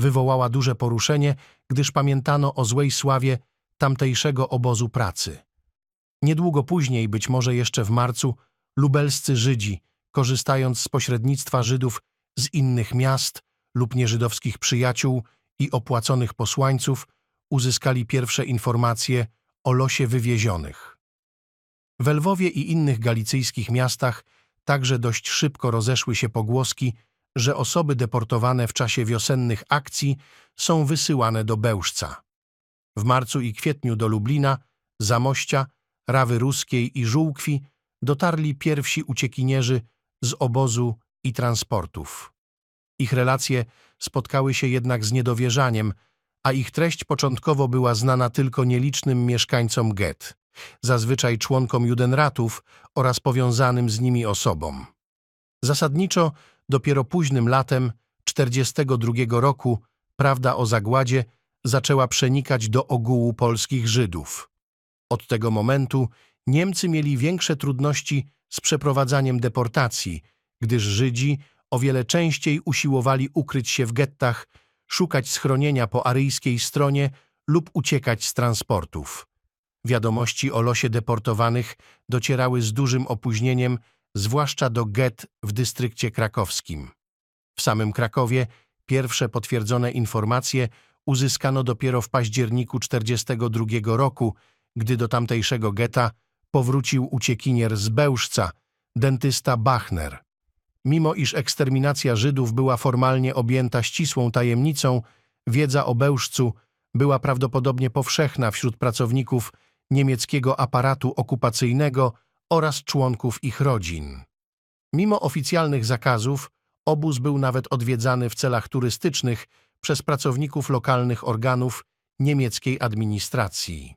Wywołała duże poruszenie, gdyż pamiętano o złej sławie tamtejszego obozu pracy. Niedługo później, być może jeszcze w marcu, lubelscy Żydzi, korzystając z pośrednictwa Żydów z innych miast lub nieżydowskich przyjaciół i opłaconych posłańców, uzyskali pierwsze informacje o losie wywiezionych. W Lwowie i innych galicyjskich miastach także dość szybko rozeszły się pogłoski, że osoby deportowane w czasie wiosennych akcji są wysyłane do Bełżca. W marcu i kwietniu do Lublina, Zamościa, Rawy Ruskiej i Żółkwi dotarli pierwsi uciekinierzy z obozu i transportów. Ich relacje spotkały się jednak z niedowierzaniem, a ich treść początkowo była znana tylko nielicznym mieszkańcom Get zazwyczaj członkom Judenratów oraz powiązanym z nimi osobom. Zasadniczo dopiero późnym latem 1942 roku prawda o zagładzie zaczęła przenikać do ogółu polskich Żydów. Od tego momentu Niemcy mieli większe trudności z przeprowadzaniem deportacji, gdyż Żydzi o wiele częściej usiłowali ukryć się w gettach, szukać schronienia po aryjskiej stronie lub uciekać z transportów. Wiadomości o losie deportowanych docierały z dużym opóźnieniem, zwłaszcza do Get w dystrykcie krakowskim. W samym Krakowie pierwsze potwierdzone informacje uzyskano dopiero w październiku 1942 roku, gdy do tamtejszego getta powrócił uciekinier z Bełżca, dentysta Bachner. Mimo iż eksterminacja Żydów była formalnie objęta ścisłą tajemnicą, wiedza o Bełżcu była prawdopodobnie powszechna wśród pracowników niemieckiego aparatu okupacyjnego oraz członków ich rodzin. Mimo oficjalnych zakazów, obóz był nawet odwiedzany w celach turystycznych przez pracowników lokalnych organów niemieckiej administracji.